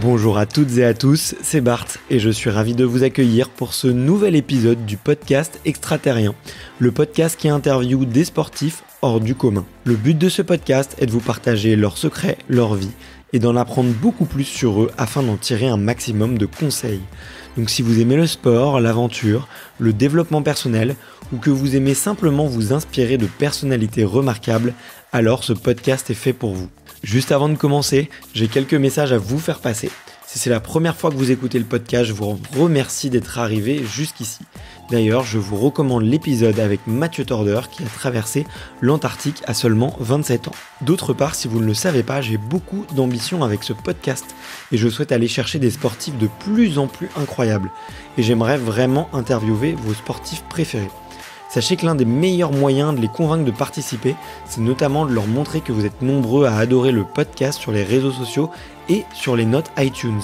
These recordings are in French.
Bonjour à toutes et à tous, c'est Bart et je suis ravi de vous accueillir pour ce nouvel épisode du podcast Extraterrien, le podcast qui interviewe des sportifs hors du commun. Le but de ce podcast est de vous partager leurs secrets, leur vie et d'en apprendre beaucoup plus sur eux afin d'en tirer un maximum de conseils. Donc si vous aimez le sport, l'aventure, le développement personnel ou que vous aimez simplement vous inspirer de personnalités remarquables, alors ce podcast est fait pour vous. Juste avant de commencer, j'ai quelques messages à vous faire passer. Si c'est la première fois que vous écoutez le podcast, je vous remercie d'être arrivé jusqu'ici. D'ailleurs, je vous recommande l'épisode avec Mathieu Torder qui a traversé l'Antarctique à seulement 27 ans. D'autre part, si vous ne le savez pas, j'ai beaucoup d'ambition avec ce podcast et je souhaite aller chercher des sportifs de plus en plus incroyables. Et j'aimerais vraiment interviewer vos sportifs préférés. Sachez que l'un des meilleurs moyens de les convaincre de participer, c'est notamment de leur montrer que vous êtes nombreux à adorer le podcast sur les réseaux sociaux et sur les notes iTunes.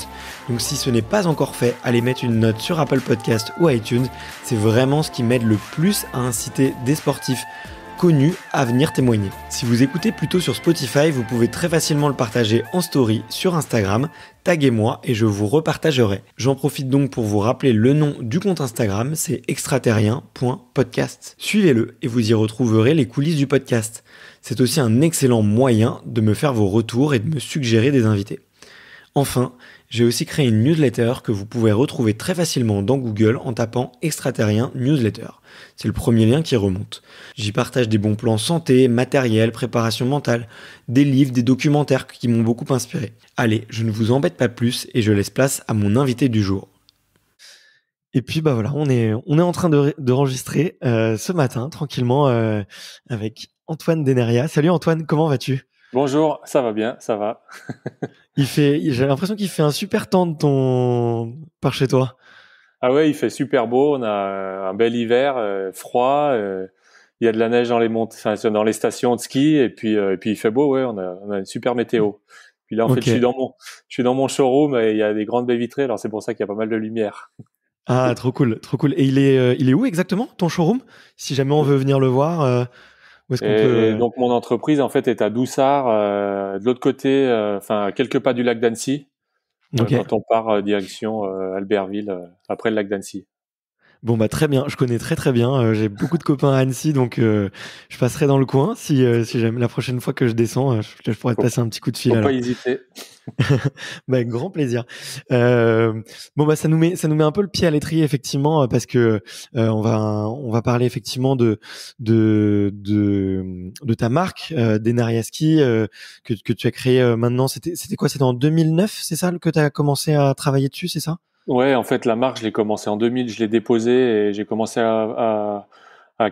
Donc si ce n'est pas encore fait, allez mettre une note sur Apple Podcast ou iTunes, c'est vraiment ce qui m'aide le plus à inciter des sportifs connu à venir témoigner. Si vous écoutez plutôt sur Spotify, vous pouvez très facilement le partager en story sur Instagram, taguez-moi et je vous repartagerai. J'en profite donc pour vous rappeler le nom du compte Instagram, c'est extraterrien.podcast. Suivez-le et vous y retrouverez les coulisses du podcast. C'est aussi un excellent moyen de me faire vos retours et de me suggérer des invités. Enfin, j'ai aussi créé une newsletter que vous pouvez retrouver très facilement dans Google en tapant extraterrien newsletter. C'est le premier lien qui remonte. J'y partage des bons plans santé, matériel, préparation mentale, des livres, des documentaires qui m'ont beaucoup inspiré. Allez, je ne vous embête pas plus et je laisse place à mon invité du jour. Et puis bah voilà, on est on est en train de, enregistrer euh, ce matin tranquillement euh, avec Antoine Deneria. Salut Antoine, comment vas-tu Bonjour, ça va bien, ça va. il fait, j'ai l'impression qu'il fait un super temps de ton par chez toi. Ah ouais, il fait super beau, on a un bel hiver, euh, froid, euh, il y a de la neige dans les dans les stations de ski, et puis euh, puis il fait beau, ouais, on a, une super météo. Puis là, en fait, je suis dans mon je suis dans mon showroom et il y a des grandes baies vitrées, alors c'est pour ça qu'il y a pas mal de lumière. Ah, trop cool, trop cool. Et il est il est où exactement ton showroom Si jamais on veut venir le voir. Où est-ce qu'on peut... donc mon entreprise en fait est à Doussard, de l'autre côté, enfin à quelques pas du lac d'Annecy, euh, quand on part euh, direction euh, Albertville, après le lac d'Annecy. Bon bah très bien, je connais très très bien. Euh, j'ai beaucoup de copains à Annecy, donc euh, je passerai dans le coin si, euh, si j'aime. La prochaine fois que je descends, je, pourrais te passer un petit coup de fil. Faut pas hésiter. bah, grand plaisir. bon bah ça nous met ça nous met un peu le pied à l'étrier effectivement parce que on va on va parler effectivement de de de, ta marque Denariaski que que tu as créé maintenant. C'était c'était quoi C'était en 2009, c'est ça que tu as commencé à travailler dessus, c'est ça Ouais, en fait, la marque, je l'ai commencé en 2000, je l'ai déposée et j'ai commencé à,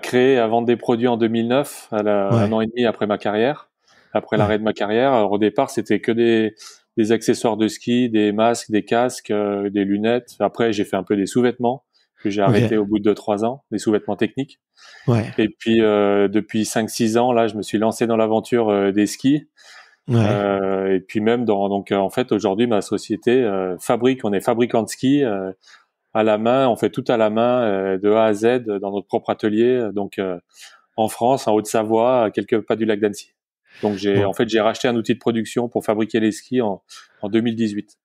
créer, à vendre des produits en 2009, à un an et demi après ma carrière, après l'arrêt de ma carrière. au départ, c'était que des, accessoires de ski, des masques, des casques, euh, des lunettes. Après, j'ai fait un peu des sous-vêtements que j'ai arrêté au bout de trois ans, des sous-vêtements techniques. Et puis, euh, depuis cinq, six ans, là, je me suis lancé dans l'aventure euh, des skis. Euh, et puis même dans donc euh, en fait aujourd'hui ma société euh, fabrique, on est fabricant de ski euh, à la main, on fait tout à la main de A à Z dans notre propre atelier donc en France, en Haute-Savoie, à quelques pas du lac d'Annecy. Donc j'ai en fait j'ai racheté un outil de production pour fabriquer les skis en, en 2018.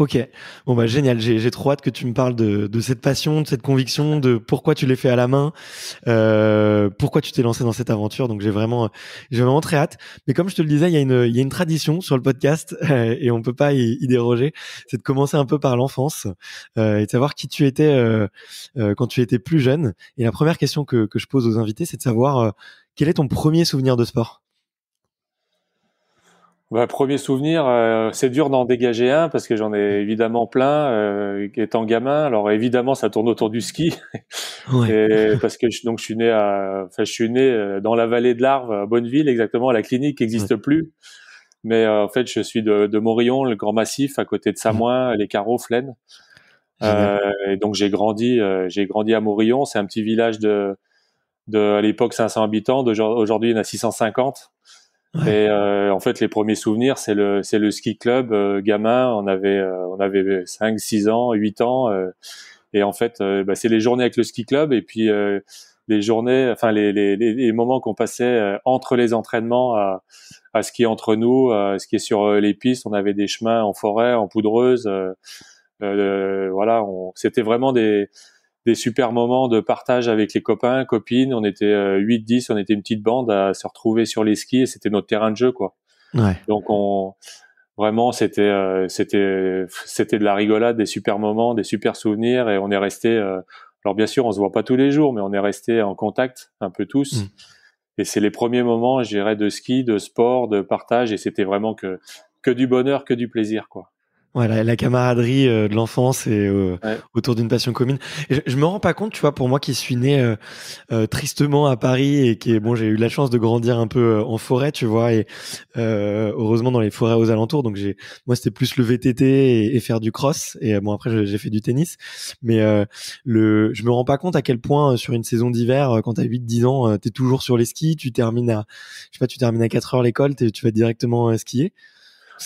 Ok, bon bah génial, j'ai trop hâte que tu me parles de, cette passion, de cette conviction, de pourquoi tu l'es fait à la main, euh, pourquoi tu t'es lancé dans cette aventure. Donc j'ai vraiment, j'ai vraiment très hâte. Mais comme je te le disais, il y a une, y a une tradition sur le podcast euh, et on peut pas y, déroger, c'est de commencer un peu par l'enfance euh, et de savoir qui tu étais quand tu étais plus jeune. Et la première question que je pose aux invités, c'est de savoir quel est ton premier souvenir de sport. Bah, premier souvenir, euh, c'est dur d'en dégager un parce que j'en ai évidemment plein euh, étant gamin. Alors évidemment, ça tourne autour du ski, parce que je, donc je suis né, à, je suis né euh, dans la vallée de l'Arve, à Bonneville exactement. La clinique n'existe plus, mais euh, en fait je suis de, de Morillon, le grand massif à côté de Samoin, mmh. les Carreaux, Flaine. et donc j'ai grandi, j'ai grandi à Morillon. C'est un petit village de, de à l'époque 500 habitants. Aujourd'hui, il y en a 650. Et euh, en fait, les premiers souvenirs, c'est le c'est le ski club euh, gamin. On avait euh, on avait cinq, six ans, 8 ans. Euh, et en fait, bah, c'est les journées avec le ski club et puis les journées, enfin les les, les moments qu'on passait entre les entraînements à à ski entre nous, à est sur les pistes. On avait des chemins en forêt, en poudreuse. voilà, c'était vraiment des des super moments de partage avec les copains, copines. On était 8-10, euh, on était une petite bande à se retrouver sur les skis et c'était notre terrain de jeu, quoi. Donc on vraiment c'était euh, c'était c'était de la rigolade, des super moments, des super souvenirs et on est resté. Euh, alors bien sûr, on se voit pas tous les jours, mais on est resté en contact un peu tous. Mm. Et c'est les premiers moments, j'irais de ski, de sport, de partage et c'était vraiment que que du bonheur, que du plaisir, quoi la, camaraderie euh, de l'enfance et euh, autour d'une passion commune. je, me rends pas compte, tu vois, pour moi qui suis né euh, tristement à Paris et qui est bon, j'ai eu la chance de grandir un peu en forêt, tu vois, et heureusement dans les forêts aux alentours. Donc j'ai, moi c'était plus le VTT et, faire du cross. Et bon après j'ai fait du tennis, mais le, je me rends pas compte à quel point sur une saison d'hiver, quand as 8-10 ans, tu es toujours sur les skis, tu termines à, je sais pas, tu termines à 4 heures l'école, tu vas directement skier.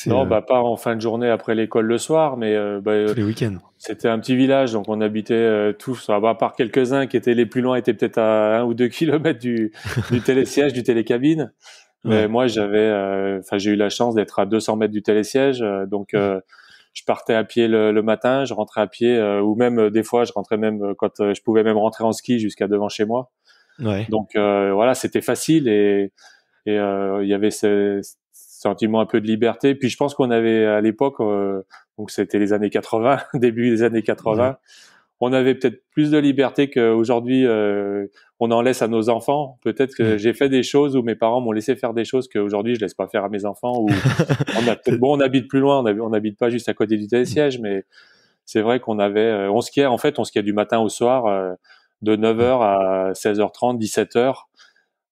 Non, euh, bah, pas en fin de journée après l'école le soir, mais euh, bah, week C'était un petit village, donc on habitait euh, tous, bah, à part quelques-uns qui étaient les plus loin, étaient peut-être à un ou deux kilomètres du, du télésiège, du télécabine. Mais moi, j'avais, enfin, j'ai eu la chance d'être à 200 mètres du télésiège, donc mm. je partais à pied le, matin, je rentrais à pied, ou même des fois, je rentrais même quand je pouvais même rentrer en ski jusqu'à devant chez moi. Ouais. Donc voilà, c'était facile et il y avait ce, sentiment un peu de liberté. Puis je pense qu'on avait à l'époque, euh, donc c'était les années 80, début des années 80, on avait peut-être plus de liberté qu'aujourd'hui. Euh, on en laisse à nos enfants. Peut-être que j'ai fait des choses où mes parents m'ont laissé faire des choses qu'aujourd'hui je laisse pas faire à mes enfants. Ou bon, on habite plus loin, on n'habite pas juste à côté du télésiège, mais c'est vrai qu'on avait, euh, on skiait en fait, on skiait du matin au soir, de 9h à 16h30, 17h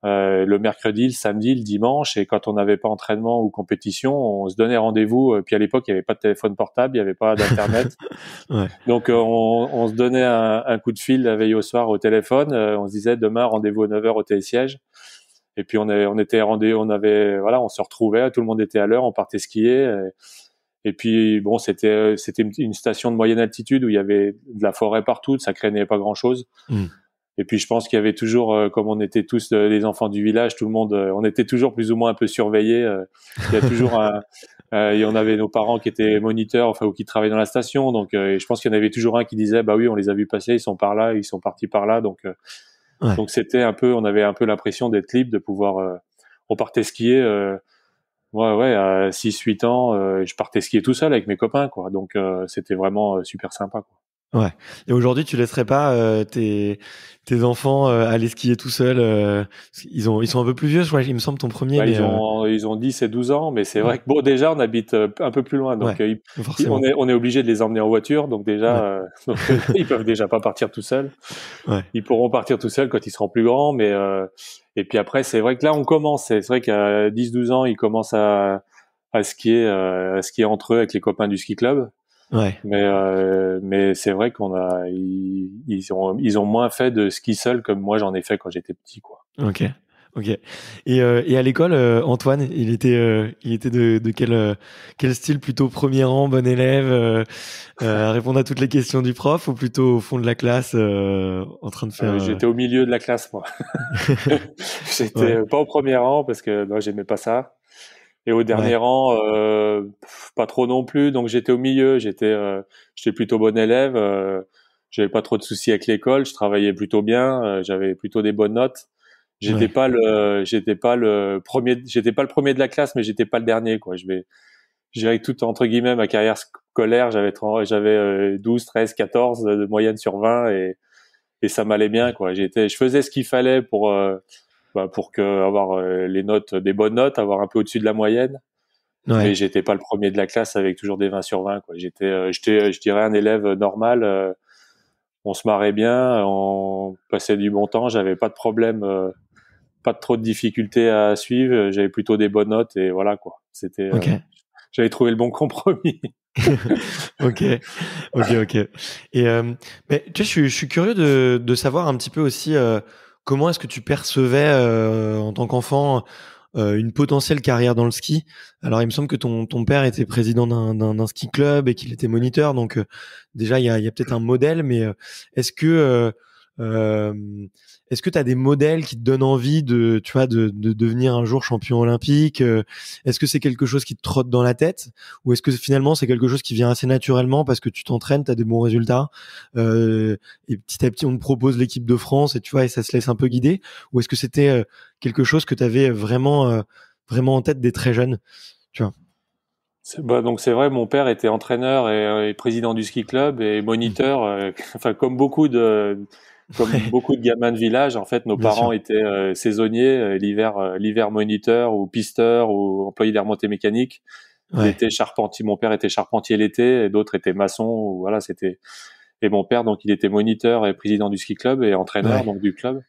euh, le mercredi, le samedi, le dimanche, et quand on n'avait pas entraînement ou compétition, on se donnait rendez-vous. Euh, puis à l'époque, il n'y avait pas de téléphone portable, il n'y avait pas d'internet, donc euh, on, se donnait un, coup de fil la veille au soir au téléphone. on se disait demain rendez-vous à 9 h au télésiège. Et puis on, est on était rendez, on avait voilà, on se retrouvait, tout le monde était à l'heure, on partait skier. Et, puis bon, c'était c'était une station de moyenne altitude où il y avait de la forêt partout, ça craignait pas grand chose. Hmm. Et puis je pense qu'il y avait toujours, euh, comme on était tous des euh, enfants du village, tout le monde, euh, on était toujours plus ou moins un peu surveillés. il y a toujours un, et on avait nos parents qui étaient moniteurs, enfin ou qui travaillaient dans la station. Donc je pense qu'il y en avait toujours un qui disait, bah oui, on les a vus passer, ils sont par là, ils sont partis par là. Donc donc c'était un peu, on avait un peu l'impression d'être libre, de pouvoir, on partait skier. Ouais, ouais, à 6-8 ans, je partais skier tout seul avec mes copains, quoi. Donc, c'était vraiment super sympa, quoi. Ouais. Et aujourd'hui, tu laisserais pas euh, tes, tes enfants euh, aller skier tout seuls euh, ils, ont, ils sont un peu plus vieux, je crois, il me semble, ton premier. ils, ont, ils ont 10 et 12 ans, mais c'est vrai que bon, déjà, on habite un peu plus loin. Donc, on, est, on est obligé de les emmener en voiture. Donc, déjà, ils peuvent déjà pas partir tout seuls. Ils pourront partir tout seuls quand ils seront plus grands. Mais, et puis après, c'est vrai que là, on commence. C'est vrai qu'à 10-12 ans, ils commencent à, à, skier, à skier entre eux avec les copains du ski club. Ouais. Mais euh, mais c'est vrai qu'on a ils, ont ils ont moins fait de ski seul comme moi j'en ai fait quand j'étais petit quoi. Ok. Ok. Et, euh, et à l'école, euh, Antoine, il était, euh, il était de, de quel, euh, quel style plutôt premier rang, bon élève, à répondre à toutes les questions du prof, ou plutôt au fond de la classe, en train de faire. J'étais au milieu de la classe moi. J'étais pas au premier rang parce que moi j'aimais pas ça. Et au dernier rang, euh, pas trop non plus. Donc j'étais au milieu, j'étais euh, j'étais plutôt bon élève. je euh, j'avais pas trop de soucis avec l'école, je travaillais plutôt bien, j'avais plutôt des bonnes notes. J'étais n'étais pas le j'étais pas le premier j'étais pas le premier de la classe, mais j'étais pas le dernier quoi. Je vais tout entre guillemets ma carrière scolaire, j'avais 12, 13, 14 de moyenne sur 20 et ça m'allait bien quoi. J'étais je faisais ce qu'il fallait pour bah, pour que, avoir euh, les notes, des bonnes notes, avoir un peu au-dessus de la moyenne. Ouais. Mais j'étais pas le premier de la classe avec toujours des 20 sur 20. J'étais, euh, euh, je dirais, un élève normal. on se marrait bien, on passait du bon temps, j'avais pas de problème, pas de trop de difficultés à suivre. J'avais plutôt des bonnes notes et voilà quoi. C'était, j'avais trouvé le bon compromis. ok, ok, ok. Et mais, tu sais, je, suis curieux de, de, savoir un petit peu aussi. Comment est-ce que tu percevais euh, en tant qu'enfant euh, une potentielle carrière dans le ski Alors, il me semble que ton, ton père était président d'un ski club et qu'il était moniteur. Donc, euh, déjà, il y a, y a peut-être un modèle, mais est-ce que est-ce que tu as des modèles qui te donnent envie de, tu vois, de, devenir un jour champion olympique Est-ce que c'est quelque chose qui te trotte dans la tête Ou est-ce que finalement c'est quelque chose qui vient assez naturellement parce que tu t'entraînes, tu as des bons résultats Et petit à petit on te propose l'équipe de France et tu vois, et ça se laisse un peu guider Ou est-ce que c'était quelque chose que tu avais vraiment, vraiment en tête dès très jeune tu vois bah, donc c'est vrai, mon père était entraîneur et, président du ski club et mmh. moniteur, euh, enfin comme beaucoup de, comme beaucoup de gamins de village, en fait, nos parents étaient euh, saisonniers, euh, l'hiver, euh, l'hiver moniteur ou pisteur ou employé d'air remontées mécanique. mon père était charpentier l'été, et d'autres étaient maçons. voilà, c'était. Et mon père, donc, il était moniteur et président du ski club et entraîneur donc du club.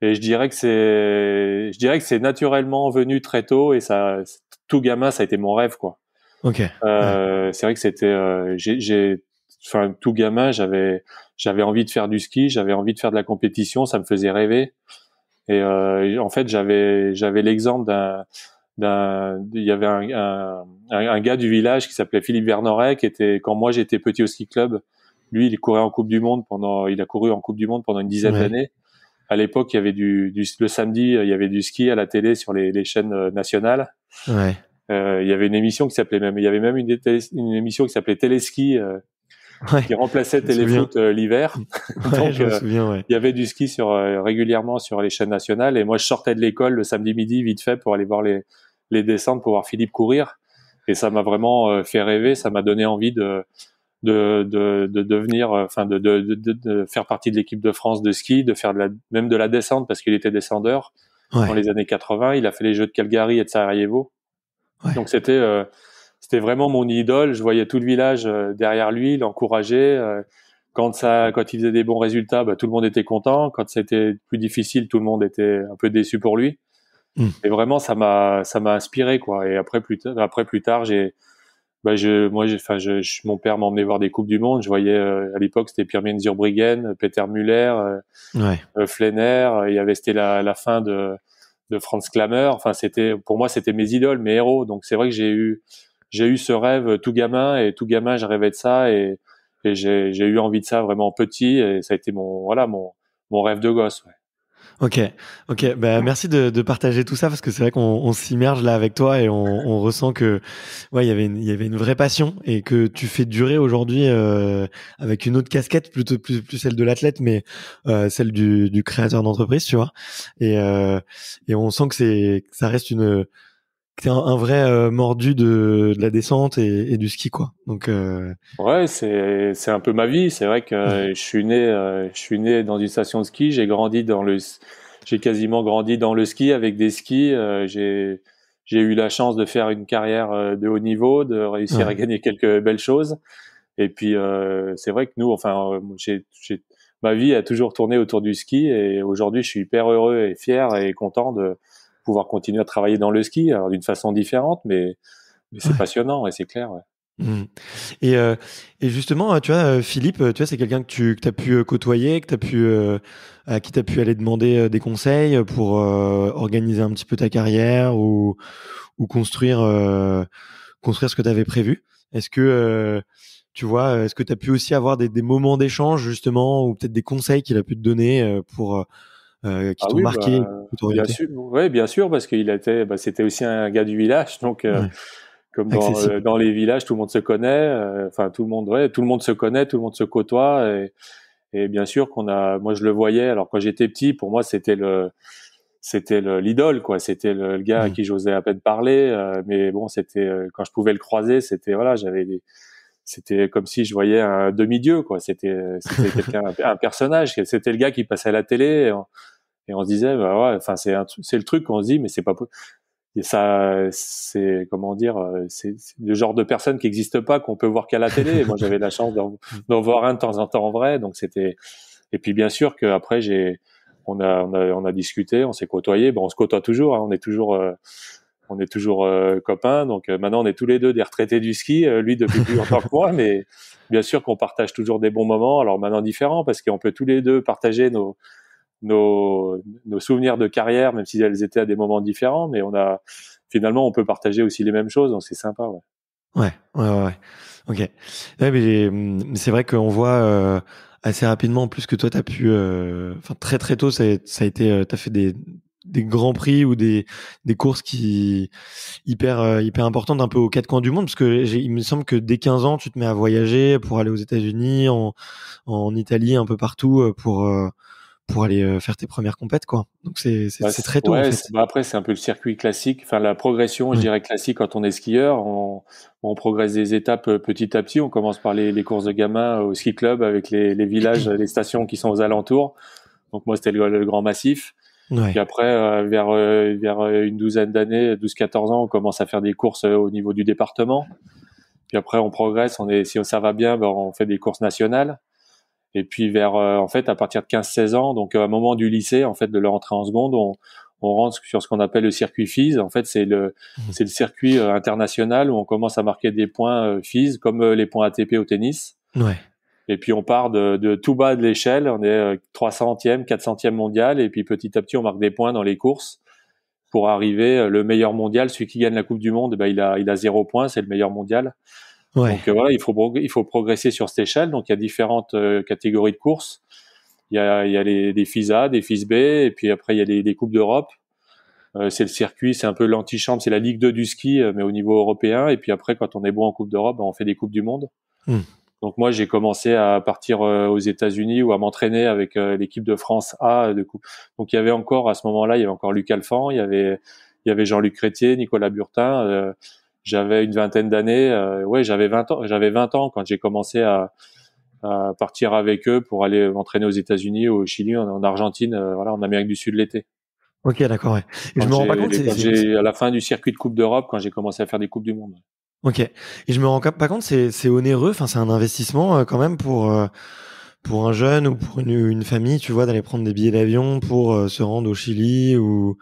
Et je dirais que c'est, je dirais que c'est naturellement venu très tôt et ça, tout gamin, ça a été mon rêve, quoi. Ok. Euh, C'est vrai que c'était, j'ai, enfin, tout gamin, j'avais, j'avais envie de faire du ski, j'avais envie de faire de la compétition, ça me faisait rêver. Et euh, en fait, j'avais j'avais l'exemple d'un d'un il y avait un, un, gars du village qui s'appelait Philippe Vernoret qui était quand moi j'étais petit au ski club lui il courait en coupe du monde pendant il a couru en coupe du monde pendant une dizaine d'années à l'époque il y avait du, du, le samedi il y avait du ski à la télé sur les, les chaînes euh, nationales ouais. euh, il y avait une émission qui s'appelait même il y avait même une, une émission qui s'appelait Téléski euh, qui remplaçait Téléfoot l'hiver. Ouais, il y avait du ski sur, euh, régulièrement sur les chaînes nationales. Et moi, je sortais de l'école le samedi midi, vite fait, pour aller voir les, les descentes, pour voir Philippe courir. Et ça m'a vraiment euh, fait rêver. Ça m'a donné envie de, de, de, de devenir, euh, enfin, de, de, de, faire partie de l'équipe de France de ski, de faire de la, même de la descente, parce qu'il était descendeur. Dans les années 80, il a fait les Jeux de Calgary et de Sarajevo. Donc c'était c'était vraiment mon idole. Je voyais tout le village euh, derrière lui, l'encourager. Euh, quand ça, quand il faisait des bons résultats, bah, tout le monde était content. Quand c'était plus difficile, tout le monde était un peu déçu pour lui. Hmm. Et vraiment, ça m'a, ça m'a inspiré quoi. Et après plus tard, après plus tard, j'ai, bah, je, moi, enfin, je, mon père emmené voir des coupes du monde. Je voyais euh, à l'époque, c'était Pirmin Zurbriggen, Peter Müller, euh, Il y avait c'était la, la fin de de Franz Klammer. Enfin, c'était pour moi, c'était mes idoles, mes héros. Donc c'est vrai que j'ai eu j'ai eu ce rêve euh, tout gamin et tout gamin, je rêvais de ça et, et j'ai, eu envie de ça vraiment petit et ça a été mon voilà mon, mon rêve de gosse. Ouais. Ok, ok. Bah, merci de, de, partager tout ça parce que c'est vrai qu'on on s'immerge là avec toi et on, on ressent que ouais il y avait une, il y avait une vraie passion et que tu fais durer aujourd'hui euh, avec une autre casquette plutôt plus, plus celle de l'athlète mais euh, celle du, du, créateur d'entreprise tu vois et euh, et on sent que c'est que ça reste une t'es un, vrai euh, mordu de, la descente et, du ski, quoi. Donc euh... ouais, c'est c'est un peu ma vie. C'est vrai que euh, je suis né, euh, je suis né dans une station de ski. J'ai grandi dans le, j'ai quasiment grandi dans le ski avec des skis. j'ai j'ai eu la chance de faire une carrière de haut niveau, de réussir à gagner quelques belles choses. Et puis c'est vrai que nous, enfin, j'ai ma vie a toujours tourné autour du ski et aujourd'hui je suis hyper heureux et fier et content de pouvoir continuer à travailler dans le ski, d'une façon différente, mais, mais c'est passionnant et c'est clair. Mmh. Euh, et, justement, hein, tu vois, euh, Philippe, tu vois, c'est quelqu'un que tu as pu euh, côtoyer, que as pu, à qui tu as pu aller demander des conseils pour organiser un petit peu ta carrière ou, construire, construire ce que tu avais prévu. Est-ce que, tu vois, est-ce que tu as pu aussi avoir des, des moments d'échange, justement, ou peut-être des conseils qu'il a pu te donner pour euh, qui ah t'ont oui, marqué bah, bien, sûr, bien sûr, parce qu'il était, bah, c'était aussi un gars du village, donc euh, comme euh, dans, les villages, tout le monde se connaît, enfin tout le monde, ouais, tout le monde se connaît, tout le monde se côtoie, et, et bien sûr qu'on a, moi je le voyais. Alors quand j'étais petit, pour moi c'était le c'était l'idole quoi c'était le, gars à qui j'osais à peine parler mais bon c'était quand je pouvais le croiser c'était voilà j'avais des c'était comme si je voyais un demi-dieu, quoi. C'était, quelqu'un, un personnage. C'était le gars qui passait à la télé et on, se disait, bah enfin, c'est c'est le truc qu'on se dit, mais c'est pas ça, c'est comment dire, c'est le genre de personne qui n'existe pas, qu'on peut voir qu'à la télé. moi, j'avais la chance d'en voir un de temps en temps en vrai, donc c'était. Et puis bien sûr après j'ai, on a, on a, discuté, on s'est côtoyé. Bon, on se côtoie toujours. Hein. on est toujours. Euh, on est toujours euh, copains. Donc euh, maintenant, on est tous les deux des retraités du ski, euh, lui depuis plus longtemps que moi, mais bien sûr qu'on partage toujours des bons moments. Alors maintenant différents parce qu'on peut tous les deux partager nos, nos souvenirs de carrière, même si elles étaient à des moments différents. Mais on a finalement, on peut partager aussi les mêmes choses. Donc c'est sympa, ouais. Ouais, ouais, Ok. Hum, mais c'est vrai qu'on voit assez rapidement, en plus que toi, as pu, enfin très très tôt, ça, a, ça a été, fait des des grands prix ou des, courses qui hyper euh, hyper importantes un peu aux quatre coins du monde parce que il me semble que dès 15 ans tu te mets à voyager pour aller aux États-Unis en, Italie un peu partout euh, pour euh, pour aller faire tes premières compètes quoi donc c'est très tôt bah, après c'est un peu le circuit classique enfin la progression je dirais classique quand on est skieur on, progresse des étapes petit à petit on commence par les, courses de gamins au ski club avec les, villages les stations qui sont aux alentours donc moi c'était le, Grand Massif puis après, euh, vers, euh, vers euh, une douzaine d'années, 12-14 ans, on commence à faire des courses au niveau du département. Puis après, on progresse. On est, si ça va bien, ben, on fait des courses nationales. Et puis vers, en fait, à partir de 15-16 ans, donc à un moment du lycée, en fait, de leur entrée en seconde, on, on rentre sur ce qu'on appelle le circuit FIS. En fait, c'est le, mmh. le circuit international où on commence à marquer des points FIS, comme les points ATP au tennis. Ouais. Et puis on part de, tout bas de l'échelle, on est 300e, euh, 400e mondial, et puis petit à petit on marque des points dans les courses pour arriver euh, le meilleur mondial, celui qui gagne la Coupe du Monde, eh ben, il a zéro point, c'est le meilleur mondial. Donc euh, voilà, il faut il faut progresser sur cette échelle. Donc il y a différentes catégories de courses. Il y a il les, FISA, des FISB, et puis après il y a les, coupes d'Europe. c'est le circuit, c'est un peu l'antichambre, c'est la Ligue 2 du ski, mais au niveau européen. Et puis après, quand on est bon en Coupe d'Europe, ben, on fait des coupes du monde. Hmm. Donc moi, j'ai commencé à partir euh, aux États-Unis ou à m'entraîner avec euh, l'équipe de France A. Euh, de coupe. Donc il y avait encore à ce moment-là, il y avait encore Luc Alphand, il y avait il y avait Jean-Luc Crétier, Nicolas Burtin. j'avais une vingtaine d'années. ouais, j'avais 20 ans. J'avais 20 ans quand j'ai commencé à, à, partir avec eux pour aller m'entraîner aux États-Unis, au Chili, en, Argentine, voilà, en Amérique du Sud l'été. Ok, d'accord. Ouais. Je me rends pas compte. à la fin du circuit de Coupe d'Europe, quand j'ai commencé à faire des coupes du monde. Ok. Et je me rends pas compte, c'est onéreux. Enfin, c'est un investissement euh, quand même pour euh, pour un jeune ou pour une, famille, tu vois, d'aller prendre des billets d'avion pour euh, se rendre au Chili ou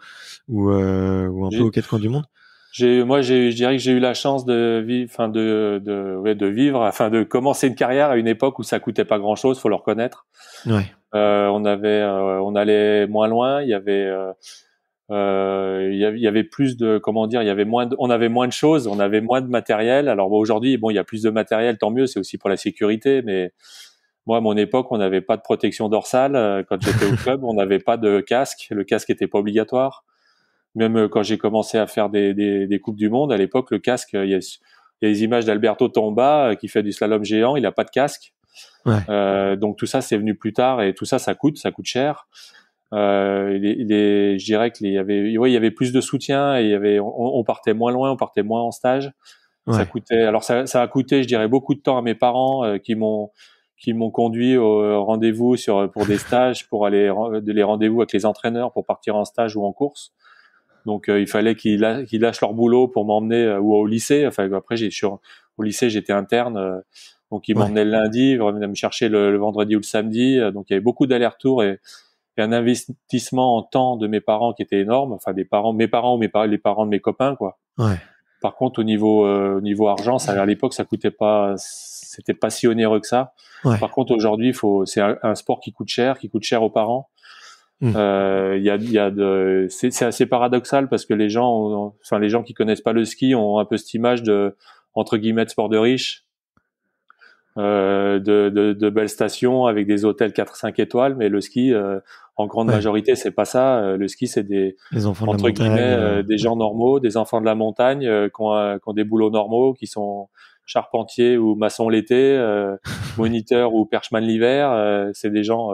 ou, un peu aux quatre coins du monde. J'ai moi, j'ai je dirais que j'ai eu la chance de vivre, enfin de de de vivre, enfin de commencer une carrière à une époque où ça coûtait pas grand chose, faut le reconnaître. Ouais. on avait, on allait moins loin. Il y avait euh, il y avait plus de comment dire il y avait moins de, on avait moins de choses on avait moins de matériel alors aujourd'hui bon il y a plus de matériel tant mieux c'est aussi pour la sécurité mais moi à mon époque on n'avait pas de protection dorsale euh, quand j'étais au club on n'avait pas de casque le casque n'était pas obligatoire même euh, quand j'ai commencé à faire des, des, des, coupes du monde à l'époque le casque euh, il y a, les images d'Alberto Tomba qui fait du slalom géant il n'a pas de casque ouais. donc tout ça c'est venu plus tard et tout ça ça coûte ça coûte cher euh, je dirais qu'il y avait, ouais, il y avait plus de soutien et il y avait, on, partait moins loin, on partait moins en stage. Ça coûtait, alors ça, ça, a coûté, je dirais, beaucoup de temps à mes parents euh, qui m'ont qui m'ont conduit au rendez-vous sur pour des stages, pour aller de les rendez-vous avec les entraîneurs pour partir en stage ou en course. Donc euh, il fallait qu'ils lâchent leur boulot pour m'emmener euh, ou au lycée. Enfin après j'ai au lycée j'étais interne. donc ils m'emmenaient le lundi, ils revenaient me chercher le, vendredi ou le samedi. donc il y avait beaucoup d'allers-retours et et un investissement en temps de mes parents qui était énorme, enfin des parents, mes parents ou mes les parents de mes copains, quoi. Par contre, au niveau euh, niveau argent, ça à l'époque, ça coûtait pas, c'était pas si onéreux que ça. Par contre, aujourd'hui, faut, c'est un, sport qui coûte cher, qui coûte cher aux parents. Mmh. Euh, il y a, y a de, c'est, assez paradoxal parce que les gens, enfin les gens qui connaissent pas le ski ont un peu cette image de entre guillemets sport de riche. Euh, de, belles stations avec des hôtels 4-5 étoiles, mais le ski, euh, en grande majorité, c'est pas ça. Euh, le ski, c'est des des gens normaux, des enfants de la montagne qui ont, des boulots normaux, qui sont charpentiers ou maçons l'été, moniteurs ou perchman l'hiver. c'est des gens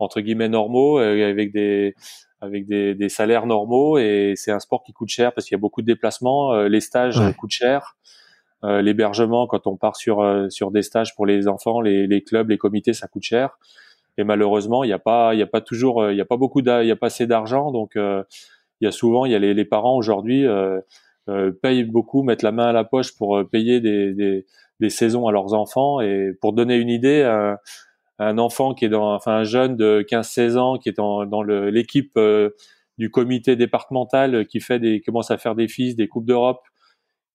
entre guillemets normaux avec des avec des, salaires normaux et c'est un sport qui coûte cher parce qu'il y a beaucoup de déplacements, les stages coûtent cher. Euh, l'hébergement, quand on part sur euh, sur des stages pour les enfants, les, les, clubs, les comités, ça coûte cher. Et malheureusement, il n'y a pas il y a pas toujours euh, il y a pas beaucoup il y a pas assez d'argent, donc il y a souvent il y a les, les parents aujourd'hui payent beaucoup, mettent la main à la poche pour payer des, des, des, saisons à leurs enfants. Et pour donner une idée, un, un enfant qui est dans, enfin un jeune de 15-16 ans qui est dans, l'équipe du comité départemental qui fait des, commence à faire des fils, des coupes d'Europe,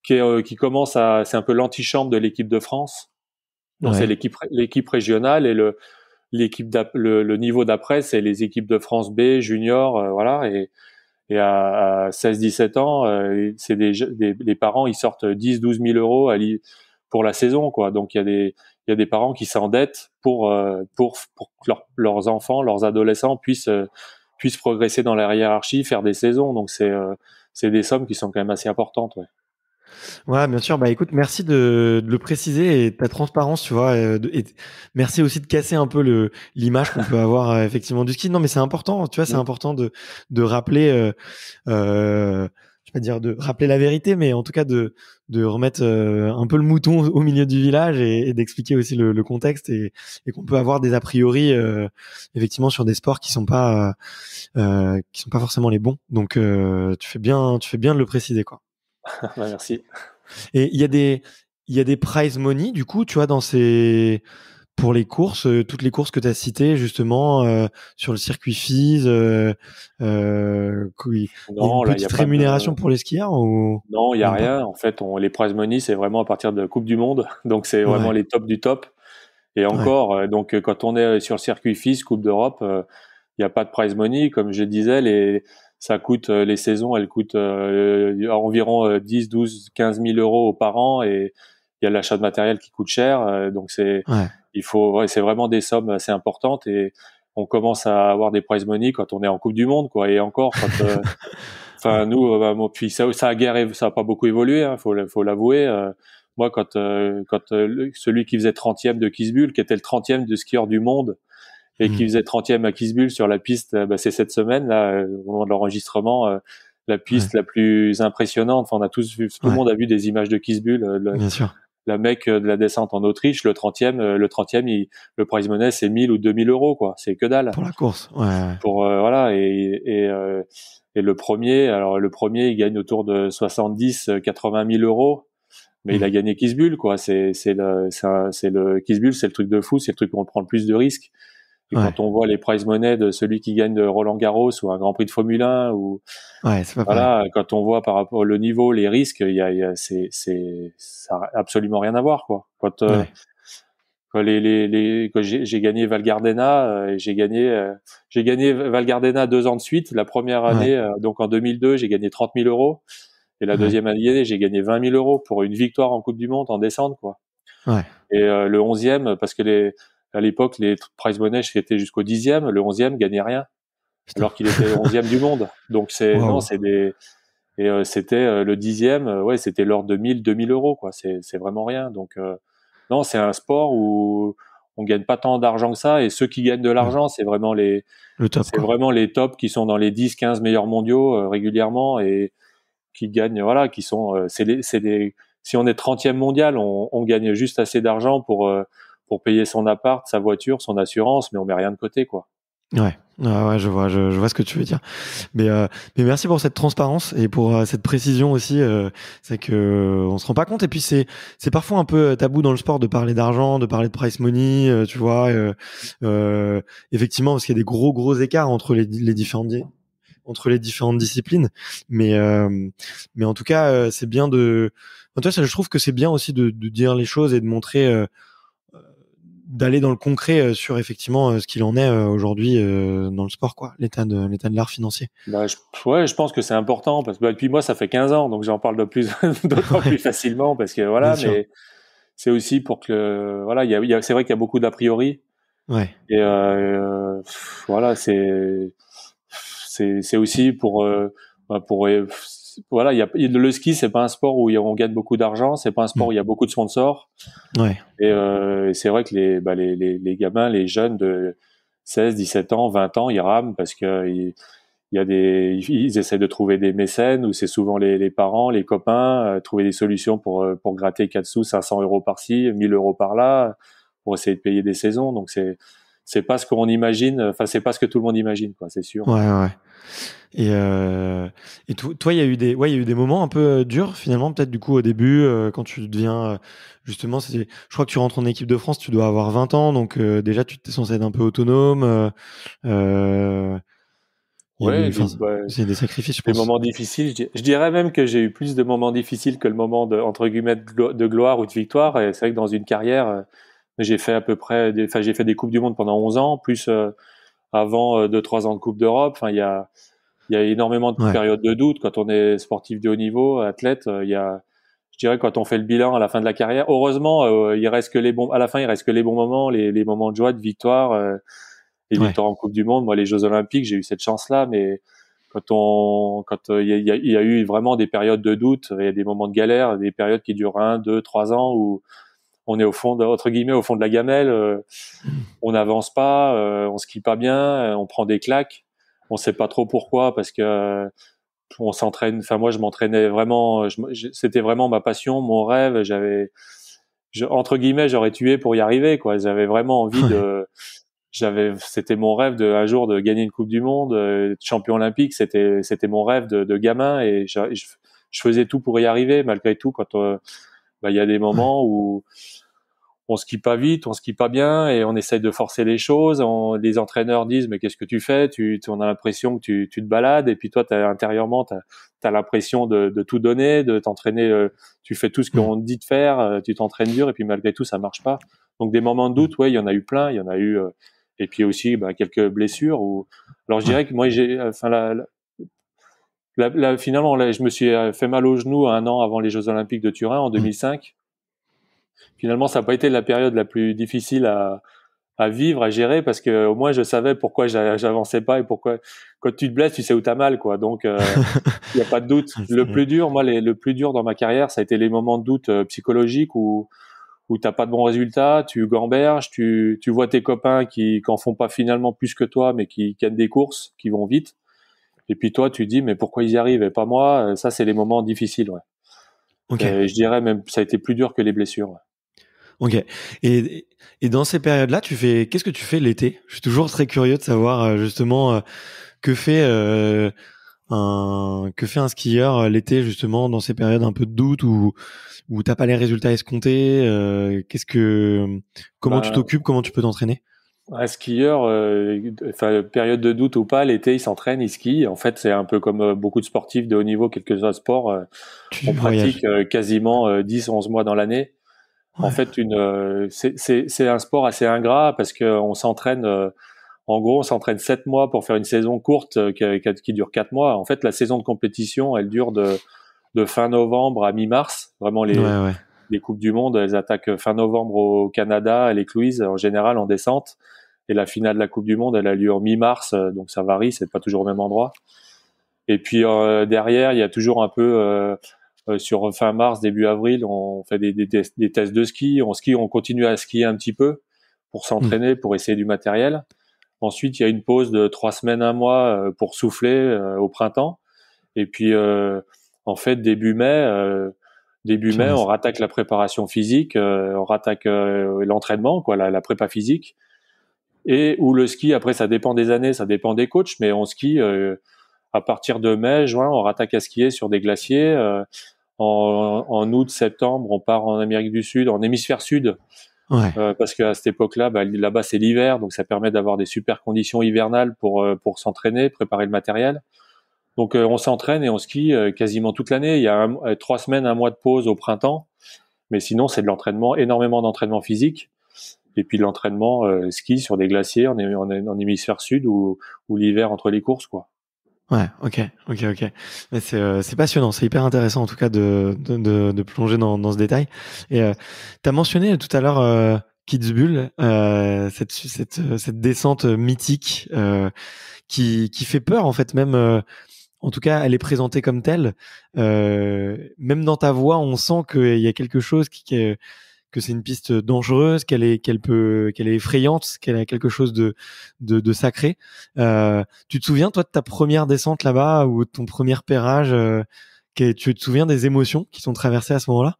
qui, euh, qui commence à, c'est un peu l'antichambre de l'équipe de France. Donc c'est l'équipe l'équipe régionale et le l'équipe le, niveau d'après c'est les équipes de France B junior euh, voilà et et à, 16-17 ans euh, c'est des, des, les parents ils sortent 10-12 000 euros à pour la saison quoi donc il y a des il y a des parents qui s'endettent pour pour pour que leurs enfants leurs adolescents puissent puissent progresser dans la hiérarchie faire des saisons donc c'est c'est des sommes qui sont quand même assez importantes ouais. Ouais, bien sûr. Bah écoute, merci de, le préciser et ta transparence, tu vois. Euh, et, merci aussi de casser un peu l'image qu'on peut avoir euh, effectivement du ski. Non, mais c'est important, tu vois, c'est important de rappeler, euh, je vais dire de rappeler la vérité, mais en tout cas de de remettre un peu le mouton au milieu du village et, d'expliquer aussi le, contexte et, et qu'on peut avoir des a priori effectivement sur des sports qui sont pas qui sont pas forcément les bons. Donc tu fais bien, tu fais bien de le préciser, quoi. Bah, merci. Et il y a des il y des prize money du coup, tu vois, dans ces pour les courses, euh, toutes les courses que tu as citées justement euh, sur le circuit FIS, euh, une petite rémunération pour les skieurs ou... Non, il n'y a rien. En fait, les prize money, c'est vraiment à partir de la Coupe du Monde. Donc, c'est vraiment les tops du top. Et encore, donc quand on est sur le circuit FIS, Coupe d'Europe, il n'y a pas de prize money. Comme je disais, les, ça coûte euh, les saisons, elles coûtent euh, environ 10, 12, 15 000 euros par an et il y a l'achat de matériel qui coûte cher. Euh, donc c'est il faut c'est vraiment des sommes assez importantes et on commence à avoir des prize money quand on est en Coupe du Monde quoi et encore Enfin, nous, puis bah, ça, ça a guère, ça a pas beaucoup évolué. il hein, faut, faut l'avouer. moi, quand, quand celui qui faisait 30e de Kisbul, qui était le 30e de skieur du monde, et mhm. qui faisait 30e à Kisbul sur la piste, euh, bah, c'est cette semaine là euh, au moment de l'enregistrement euh, la piste la plus impressionnante. Enfin, on a tous vu, tout le monde a vu des images de Kisbul. La mec de la descente en Autriche, le 30e, le 30e, il, le prize money, c'est 1000 ou 2000 euros, quoi. C'est que dalle. Pour la course, ouais. Pour, voilà. Et, et, et, le premier, alors, le premier, il gagne autour de 70, 80 000 euros. Mais il a mhm. gagné Kisbul, quoi. C'est, c'est le, c'est le, Kisbul, c'est le truc de fou. C'est le truc où on prend le plus de risques. Et quand on voit les prize money de celui qui gagne de Roland Garros ou un Grand Prix de Formule 1 ou ouais, pas voilà, quand on voit par rapport au niveau, les risques, il y a, c'est ça n'a absolument rien à voir quoi. Quand, euh, quand les, les, j'ai gagné Val Gardena, euh, j'ai gagné euh, j'ai gagné Val deux ans de suite. La première année, donc en 2002, j'ai gagné 30 000 euros et la deuxième année, j'ai gagné 20 000 euros pour une victoire en Coupe du Monde en descente quoi. Et le onzième, parce que les à l'époque, les prize money étaient jusqu'au dixième, le onzième gagnait rien, alors qu'il était onzième du monde. Donc c'est non, c'est des et euh, c'était euh, le dixième, euh, ouais, c'était l'ordre de 1000, 2000 euros, quoi. C'est, c'est vraiment rien. Donc, non, c'est un sport où on gagne pas tant d'argent que ça. Et ceux qui gagnent de l'argent, c'est vraiment les, c'est vraiment les tops qui sont dans les 10, 15 meilleurs mondiaux régulièrement et qui gagnent, voilà, qui sont, c'est c'est si on est 30e mondial, on gagne juste assez d'argent pour pour payer son appart, sa voiture, son assurance, mais on met rien de côté, quoi. Ouais, ah ouais, je vois, je, vois ce que tu veux dire. Mais, euh, mais merci pour cette transparence et pour euh, cette précision aussi. Euh, c'est que on se rend pas compte. Et puis c'est c'est parfois un peu tabou dans le sport de parler d'argent, de parler de price money, tu vois. effectivement, parce qu'il y a des gros gros écarts entre les, les différentes entre les différentes disciplines. Mais mais en tout cas, c'est bien de. En tout cas, je trouve que c'est bien aussi de, de, dire les choses et de montrer d'aller dans le concret euh, sur effectivement euh, ce qu'il en est euh, aujourd'hui dans le sport, quoi, l'état de l'état de l'art financier. Bah, je, pense que c'est important parce que depuis bah, moi ça fait 15 ans, donc j'en parle de plus plus facilement parce que voilà, mais c'est aussi pour que voilà, il y a, c'est vrai qu'il y a beaucoup d'a priori. Ouais. Et voilà, c'est c'est aussi pour bah, pour voilà, il y a, le ski, c'est pas un sport où on gagne beaucoup d'argent, c'est pas un sport mm. où il y a beaucoup de sponsors. Euh, et, c'est vrai que bah, les, les, les, gamins, les jeunes de 16, 17 ans, 20 ans, ils rament parce que il, y a des, ils essaient de trouver des mécènes où c'est souvent les, parents, les copains, euh, trouver des solutions pour, euh, pour gratter 4 sous, 500 euros par-ci, 1000 euros par-là, pour essayer de payer des saisons. Donc c'est, c'est pas ce qu'on imagine, enfin c'est pas ce que tout le monde imagine, quoi, c'est sûr. Ouais, ouais. Et, euh, et toi, il y a eu des, ouais, il y a eu des moments un peu euh, durs finalement, peut-être du coup au début euh, quand tu deviens euh, justement, je crois que tu rentres en équipe de France, tu dois avoir 20 ans, donc déjà tu es censé être un peu autonome. Ouais, c'est des sacrifices. Je pense. Des moments difficiles. Je dirais, même que j'ai eu plus de moments difficiles que le moment de entre guillemets de gloire ou de victoire. Et c'est vrai que dans une carrière, j'ai fait à peu près, des, enfin j'ai fait des coupes du monde pendant 11 ans, plus euh, avant 2-3 euh, ans de coupe d'Europe. Enfin il y a, il y a énormément de périodes de doute quand on est sportif de haut niveau, athlète. Euh, il y a, je dirais quand on fait le bilan à la fin de la carrière, heureusement il reste que les bons, à la fin il reste que les bons moments, les, les moments de joie, de victoire, les victoires en Coupe du Monde. Moi les Jeux Olympiques j'ai eu cette chance là, mais quand on, quand il y, a, y, a, eu vraiment des périodes de doute, il y a des moments de galère, des périodes qui durent 1, 2, trois ans où on est au fond de, entre guillemets au fond de la gamelle, euh, on n'avance pas, on euh, on skie pas bien, euh, on prend des claques, on sait pas trop pourquoi parce que on s'entraîne. Enfin moi je m'entraînais vraiment, c'était vraiment ma passion, mon rêve. J'avais entre guillemets j'aurais tué pour y arriver quoi. J'avais vraiment envie de j'avais c'était mon rêve de un jour de gagner une coupe du monde champion olympique c'était c'était mon rêve de, gamin et je, faisais tout pour y arriver malgré tout quand bah, il y a des moments où on skie pas vite, on skie pas bien et on essaye de forcer les choses. les entraîneurs disent mais qu'est-ce que tu fais tu, On a l'impression que tu, te balades et puis toi as, intérieurement tu as, l'impression de, tout donner, de t'entraîner. Euh, tu fais tout ce qu'on te mm. dit de faire, euh, tu t'entraînes dur et puis malgré tout ça marche pas. Donc des moments de doute, ouais, il y en a eu plein, il y en a eu euh, et puis aussi bah, quelques blessures. Ou alors je dirais que moi j'ai, enfin finalement, je me suis fait mal au genou un an avant les Jeux Olympiques de Turin en 2005. Mm. Finalement, ça n'a pas été la période la plus difficile à, vivre, à gérer, parce que au moins je savais pourquoi j'avançais pas et pourquoi. Quand tu te blesses, tu sais où t'as mal, quoi. Donc, il euh, n'y a pas de doute. Ah, le plus dur, moi, le plus dur dans ma carrière, ça a été les moments de doute euh, psychologique où où t'as pas de bons résultats, tu gamberges, tu, tu vois tes copains qui n'en font pas finalement plus que toi, mais qui gagnent des courses, qui vont vite. Et puis toi, tu dis mais pourquoi ils y arrivent et pas moi euh, Ça, c'est les moments difficiles, ouais. je dirais même ça a été plus dur que les blessures. Ok. Et, dans ces périodes-là, tu fais qu'est-ce que tu fais l'été Je suis toujours très curieux de savoir euh, justement euh, que fait euh, un que fait un skieur l'été justement dans ces périodes un peu de doute où où t'as pas les résultats escomptés. qu'est-ce que comment tu bah, t'occupes Comment tu peux t'entraîner un skieur, période de doute ou pas, l'été il s'entraîne, il skie. En fait, c'est un peu comme beaucoup de sportifs de haut niveau, quelques que soit sport. on pratique quasiment 10-11 mois dans l'année. En fait, une, euh, c'est un sport assez ingrat parce on s'entraîne. Euh, en gros, on s'entraîne sept mois pour faire une saison courte euh, qui, qui, dure quatre mois. En fait, la saison de compétition, elle dure de, de fin novembre à mi-mars. Vraiment, les, les Coupes du Monde, elles attaquent fin novembre au Canada, les Cluise, en général en descente. Et la finale de la Coupe du Monde, elle a lieu en mi-mars, donc ça varie, c'est pas toujours au même endroit. Et puis derrière, il y a toujours un peu euh, sur euh, fin mars, début avril, on fait des, tests de ski, on skie, on continue à skier un petit peu pour s'entraîner, mm. pour essayer du matériel. Ensuite, il y a une pause de trois semaines, un mois euh, pour souffler au printemps. Et puis, en fait, début mai, début mai, on rattaque la préparation physique, on rattaque l'entraînement, quoi, la, prépa physique. Et où le ski, après, ça dépend des années, ça dépend des coachs, mais on skie à partir de mai, juin, on rattaque à skier sur des glaciers. En, en août, septembre, on part en Amérique du Sud, en hémisphère sud, euh, parce qu'à cette époque-là, bah, là-bas c'est l'hiver, donc ça permet d'avoir des super conditions hivernales pour euh, pour s'entraîner, préparer le matériel. Donc euh, on s'entraîne et on skie quasiment toute l'année. Il y a trois semaines, un mois de pause au printemps, mais sinon c'est de l'entraînement, énormément d'entraînement physique. Et puis de l'entraînement ski sur des glaciers en, en, en hémisphère sud ou, ou l'hiver entre les courses, quoi. Ouais, ok, ok, ok. Mais euh, c'est passionnant, c'est hyper intéressant en tout cas de, de, plonger dans, dans, ce détail. Et euh, tu as mentionné tout à l'heure euh, Kitzbühel, euh, cette, cette, descente mythique qui, qui fait peur en fait même. en tout cas, elle est présentée comme telle. même dans ta voix, on sent qu'il y a quelque chose qui, qui est que c'est une piste dangereuse, qu'elle est, qu'elle peut, qu'elle est effrayante, qu'elle a quelque chose de, de, sacré. Euh, tu te souviens, toi, de ta première descente là-bas ou de ton premier pérage euh, que, Tu te souviens des émotions qui sont traversées à ce moment-là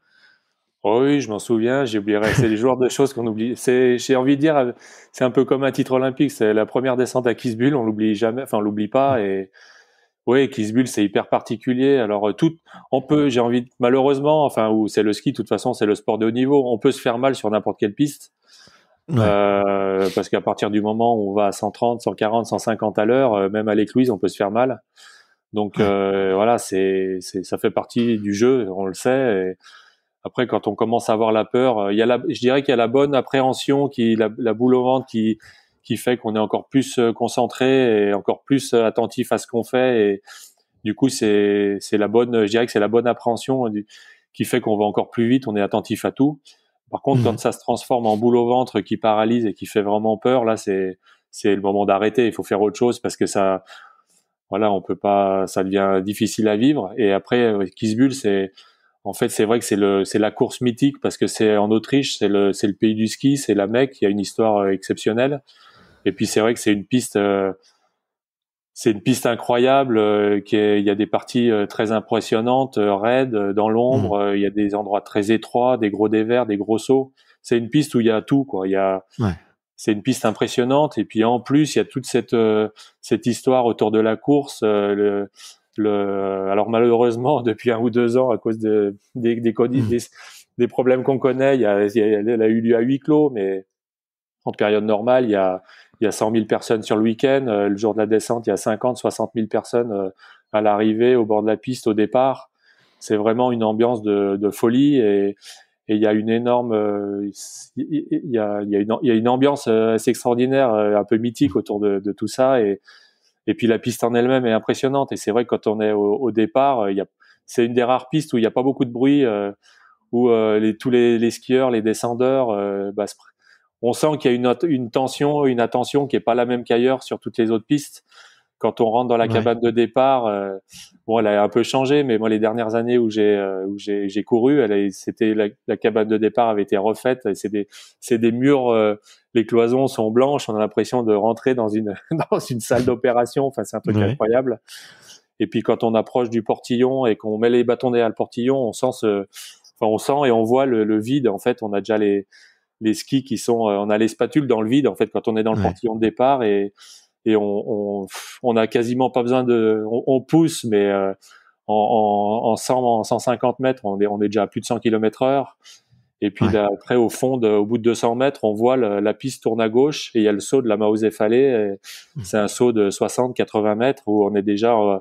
oh oui, je m'en souviens, j'oublierai. C'est le genre de choses qu'on oublie. C'est, j'ai envie de dire, euh, c'est un peu comme un titre olympique. C'est la première descente à Kisbul, on l'oublie jamais, enfin, on l'oublie pas et oui, Kitzbühel, c'est hyper particulier. Alors, euh, tout, on peut, j'ai envie, malheureusement, enfin, où c'est le ski, de toute façon, c'est le sport de haut niveau. On peut se faire mal sur n'importe quelle piste. Euh, parce qu'à partir du moment où on va à 130, 140, 150 à l'heure, euh, même à l'écluse, on peut se faire mal. Donc, voilà, c'est, ça fait partie du jeu, on le sait. après, quand on commence à avoir la peur, il y a la, je dirais qu'il y a la bonne appréhension, qui, la, la boule au ventre qui, qui fait qu'on est encore plus euh, concentré et encore plus euh, attentif à ce qu'on fait. Et du coup, c'est la bonne, je dirais que c'est la bonne appréhension qui fait qu'on va encore plus vite, on est attentif à tout. Par contre, mhm. quand ça se transforme en boule au ventre qui paralyse et qui fait vraiment peur, là, c'est c'est le moment d'arrêter. Il faut faire autre chose parce que ça, voilà, on peut pas, ça devient difficile à vivre. Et après, Kisbul, euh, c'est, en fait, c'est vrai que c'est le, c'est la course mythique parce que c'est en Autriche, c'est le, c'est le pays du ski, c'est la Mecque, il y a une histoire exceptionnelle. Et puis c'est vrai que c'est une piste, euh, c'est une piste incroyable. Euh, qui il y a des parties euh, très impressionnantes, raides, dans l'ombre. Mmh. il y a des endroits très étroits, des gros dévers, des gros sauts. C'est une piste où il y a tout c'est une piste impressionnante. Et puis en plus, il y a toute cette histoire autour de la course. alors malheureusement, depuis un ou deux ans, à cause mmh. des, problèmes qu'on connaît, il elle a eu lieu à huis clos, mais en période normale, il y a, il y a 100 000 personnes sur le week-end. Euh, le jour de la descente, il y a 50, 60 000 personnes euh, à l'arrivée, au bord de la piste, au départ. C'est vraiment une ambiance de, de folie et, et, il y a une énorme, euh, il, y a, il, y a une, il y a, une, ambiance assez extraordinaire, un peu mythique autour de, de tout ça. Et, et, puis la piste en elle-même est impressionnante. Et c'est vrai que quand on est au, départ, il y a, c'est une des rares pistes où il n'y a pas beaucoup de bruit, où les, tous les, les, skieurs, les descendeurs bah, se on sent qu'il y a une, une, tension, une attention qui est pas la même qu'ailleurs sur toutes les autres pistes. Quand on rentre dans la cabane de départ, euh, bon, elle a un peu changé, mais moi les dernières années où j'ai euh, couru, c'était la, cabane de départ avait été refaite. C'est des murs, euh, les cloisons sont blanches, on a l'impression de rentrer dans une salle d'opération. Enfin, c'est un truc incroyable. Et puis quand on approche du portillon et qu'on met les bâtons derrière le portillon, on sent enfin, on sent et on voit le vide. En fait, on a déjà les les skis qui sont, euh, on a les spatules dans le vide en fait quand on est dans le ouais. de départ et, et on, on, a quasiment pas besoin de, on, pousse mais euh, en, en, 150 mètres on est, on est déjà à plus de 100 km heure et puis bah, après au fond, au bout de 200 mètres, on voit la piste tourne à gauche et il y a le saut de la Mausée mmh. C'est un saut de 60-80 mètres où on est déjà euh,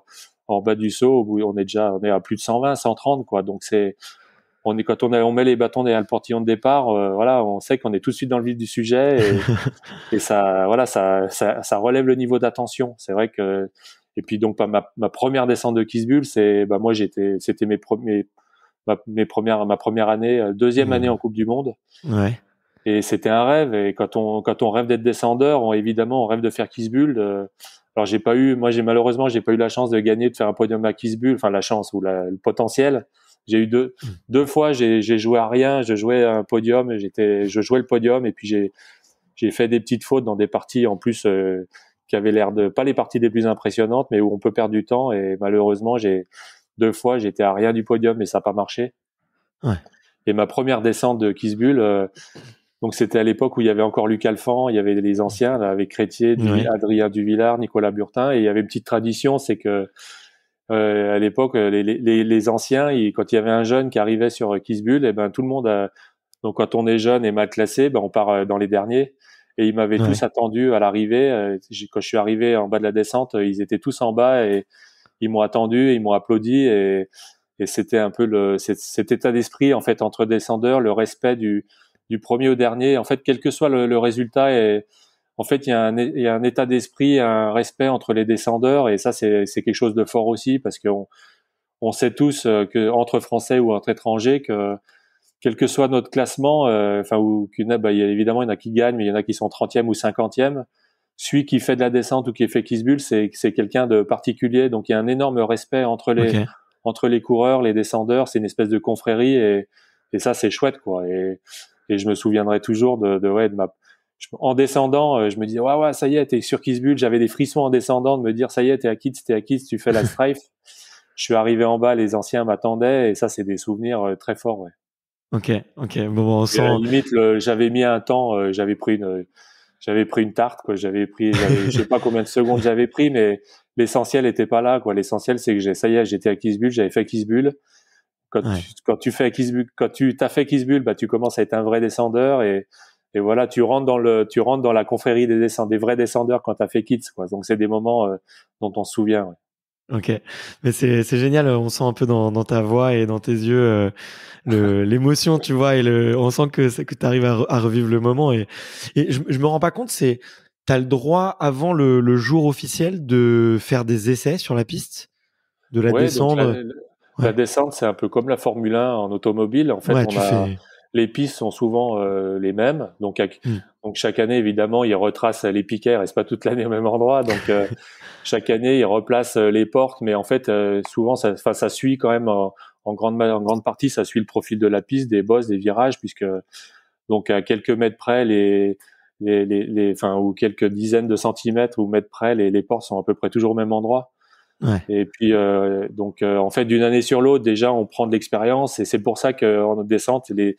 en, bas du saut, on est déjà on est à plus de 120, 130 quoi. Donc c'est on quand on, met les bâtons derrière le portillon de départ, euh, voilà, on sait qu'on est tout de suite dans le vif du sujet et, ça, voilà, ça, relève le niveau d'attention. C'est vrai que et puis donc bah, ma, ma première descente de Kisbull, c'est bah moi j'étais, c'était mes premiers, ma, mes premières, ma première année, euh, deuxième mmh. année en Coupe du Monde. Et c'était un rêve. Et quand on quand on rêve d'être descendeur, évidemment on rêve de faire Kisbull. Euh, alors j'ai pas eu, moi j'ai malheureusement j'ai pas eu la chance de gagner, de faire un podium à Kisbull, enfin la chance ou le potentiel. J'ai eu deux, hmm. deux fois, j'ai joué à rien, je jouais à un podium, j'étais, je jouais le podium et puis j'ai, j'ai fait des petites fautes dans des parties en plus euh, qui avaient l'air de pas les parties les plus impressionnantes, mais où on peut perdre du temps et malheureusement j'ai deux fois j'étais à rien du podium et ça n'a pas marché. Ouais. Et ma première descente de Kisbul, euh, donc c'était à l'époque où il y avait encore Luc Alphand, il y avait les anciens là, avec Chrétier, Adrien Duvillard, Nicolas Burtin, et il y avait une petite tradition, c'est que euh, à l'époque, euh, les, anciens, quand il y avait un jeune qui arrivait sur euh, Kissbull, et eh ben tout le monde. A, donc quand on est jeune et mal classé, ben on part dans les derniers. Et ils m'avaient tous attendu à l'arrivée. Quand je suis arrivé en bas de la descente, ils étaient tous en bas et ils m'ont attendu, ils m'ont applaudi et, c'était un peu le, cet, état d'esprit en fait entre descendeurs, le respect du, du premier au dernier. En fait, quel que soit le, résultat et en fait, il y, a un, état d'esprit, un respect entre les descendeurs, et ça, c'est quelque chose de fort aussi, parce qu'on on sait tous euh, que entre Français ou entre étrangers, que quel que soit notre classement, euh, enfin, ou qu'il bah, évidemment, il y en a qui gagnent, mais il y en a qui sont 30e ou 50e. Celui qui fait de la descente ou qui fait bulle, c'est quelqu'un de particulier, donc il y a un énorme respect entre les entre les coureurs, les descendeurs, c'est une espèce de confrérie, et, et ça, c'est chouette, quoi. Et, je me souviendrai toujours de, de, ouais, de ma en descendant, euh, je me disais « waouh, ouais, ça y est, t'es sur Kissbull. J'avais des frissons en descendant de me dire, ça y est, t'es à Kids, t'es à Kids, tu fais la strife. je suis arrivé en bas, les anciens m'attendaient, et ça, c'est des souvenirs euh, très forts, ouais. Ok, ok, bon, bon on sent. limite, j'avais mis un temps, euh, j'avais pris une, j'avais pris une tarte, quoi. J'avais pris, je sais pas combien de secondes j'avais pris, mais l'essentiel n'était pas là, quoi. L'essentiel, c'est que j'ai, ça y est, j'étais à Kissbull, j'avais fait Kissbull. Quand, quand tu fais Kissbull, quand tu t'as fait Kissbull, bah, tu commences à être un vrai descendeur et et voilà, tu rentres dans le, tu rentres dans la confrérie des vrais descendeurs quand tu as fait kids, quoi. Donc c'est des moments euh, dont on se souvient. Ok, mais c'est génial. On sent un peu dans, ta voix et dans tes yeux euh, l'émotion, tu vois, et le, on sent que que arrives à, à revivre le moment et je, je me rends pas compte, c'est as le droit avant le, jour officiel de faire des essais sur la piste, de la descendre. La, descente, c'est un peu comme la Formule 1 en automobile. En fait, on a fais les pistes sont souvent euh, les mêmes. Donc, hmm. donc, chaque année, évidemment, ils retracent les piquets, et c'est pas toute l'année au même endroit. Donc euh, chaque année, ils replacent euh, les portes, mais en fait, souvent, ça, ça suit quand même en grande, en grande partie, ça suit le profil de la piste, des bosses, des virages, puisque donc à quelques mètres près, les les, les, enfin, ou quelques dizaines de centimètres ou mètres près, les, les portes sont à peu près toujours au même endroit. Et puis donc en fait d'une année sur l'autre déjà on prend de l'expérience et c'est pour ça qu'en descente les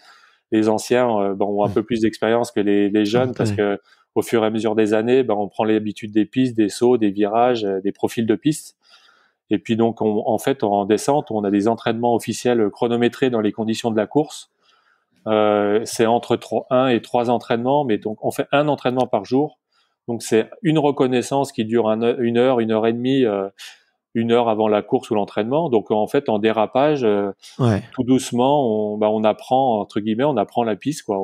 les anciens euh, ben, ont un hmm. peu plus d'expérience que les, jeunes parce que au fur et à mesure des années, ben, on prend l'habitude des pistes, des sauts, des virages, euh, des profils de pistes. Et puis donc, en fait, en descente, on a des entraînements officiels chronométrés dans les conditions de la course. Euh, c'est entre 3, 1 et trois entraînements, mais donc on fait un entraînement par jour. Donc c'est une reconnaissance qui dure une heure, une heure et demie une heure avant la course ou l'entraînement. Donc en fait, en dérapage, euh, tout doucement, bah, on, apprend entre guillemets, on apprend la piste, quoi.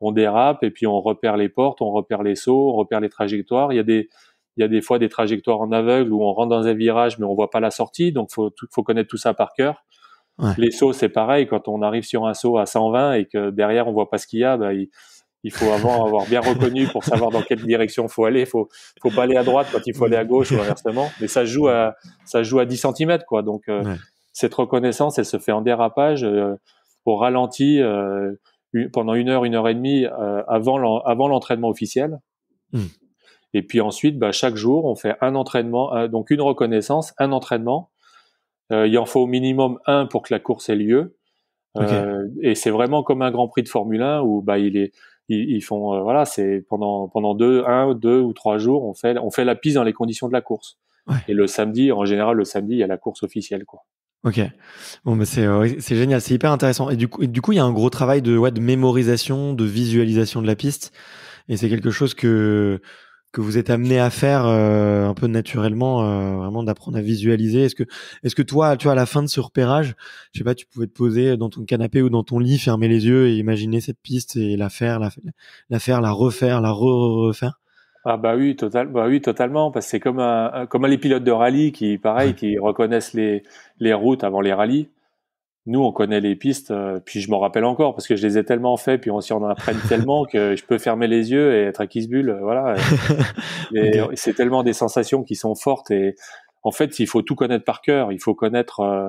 On, dérape et puis on repère les portes, on repère les sauts, on repère les trajectoires. Il y a des il y a des fois des trajectoires en aveugle où on rentre dans un virage mais on voit pas la sortie, donc faut faut connaître tout ça par cœur. Les sauts, c'est pareil. Quand on arrive sur un saut à 120 et que derrière on voit pas ce qu'il y a, bah, il faut avant avoir bien reconnu pour savoir dans quelle direction il faut aller. Faut, faut pas aller à droite quand il faut aller à gauche ou inversement. Mais ça joue à, ça joue à 10 cm, quoi. Donc, euh, cette reconnaissance, elle se fait en dérapage, euh, au ralenti, euh, pendant une heure, une heure et demie, avant l'entraînement officiel. Hmm. Et puis ensuite, bah, chaque jour, on fait un entraînement, donc une reconnaissance, un entraînement. il en faut au minimum un pour que la course ait lieu. et c'est vraiment comme un Grand Prix de Formule 1 où bah, il est, ils, font euh, voilà, c'est pendant pendant deux, un, deux ou trois jours, on fait on fait la piste dans les conditions de la course. Et le samedi, en général, le samedi, il y a la course officielle, quoi. Ok. Bon, mais c'est euh, c'est génial, c'est hyper intéressant. Et du coup, du coup, il y a un gros travail de ouais, de mémorisation, de visualisation de la piste. Et c'est quelque chose que que vous êtes amené à faire euh, un peu naturellement, euh, vraiment d'apprendre à visualiser. Est-ce que, est-ce que toi, tu vois, à la fin de ce repérage, je sais pas, tu pouvais te poser dans ton canapé ou dans ton lit, fermer les yeux et imaginer cette piste et la faire, la, faire, la refaire, la refaire. Ah bah oui, total, bah oui, totalement, parce que c'est comme un, comme les pilotes de rallye qui, pareil, qui reconnaissent les, les routes avant les rallyes nous, on connaît les pistes, euh, puis je m'en rappelle encore parce que je les ai tellement fait, puis on s'y en apprenne tellement que je peux fermer les yeux et être à qui euh, voilà. Et, c'est tellement des sensations qui sont fortes et en fait, il faut tout connaître par cœur. Il faut connaître euh,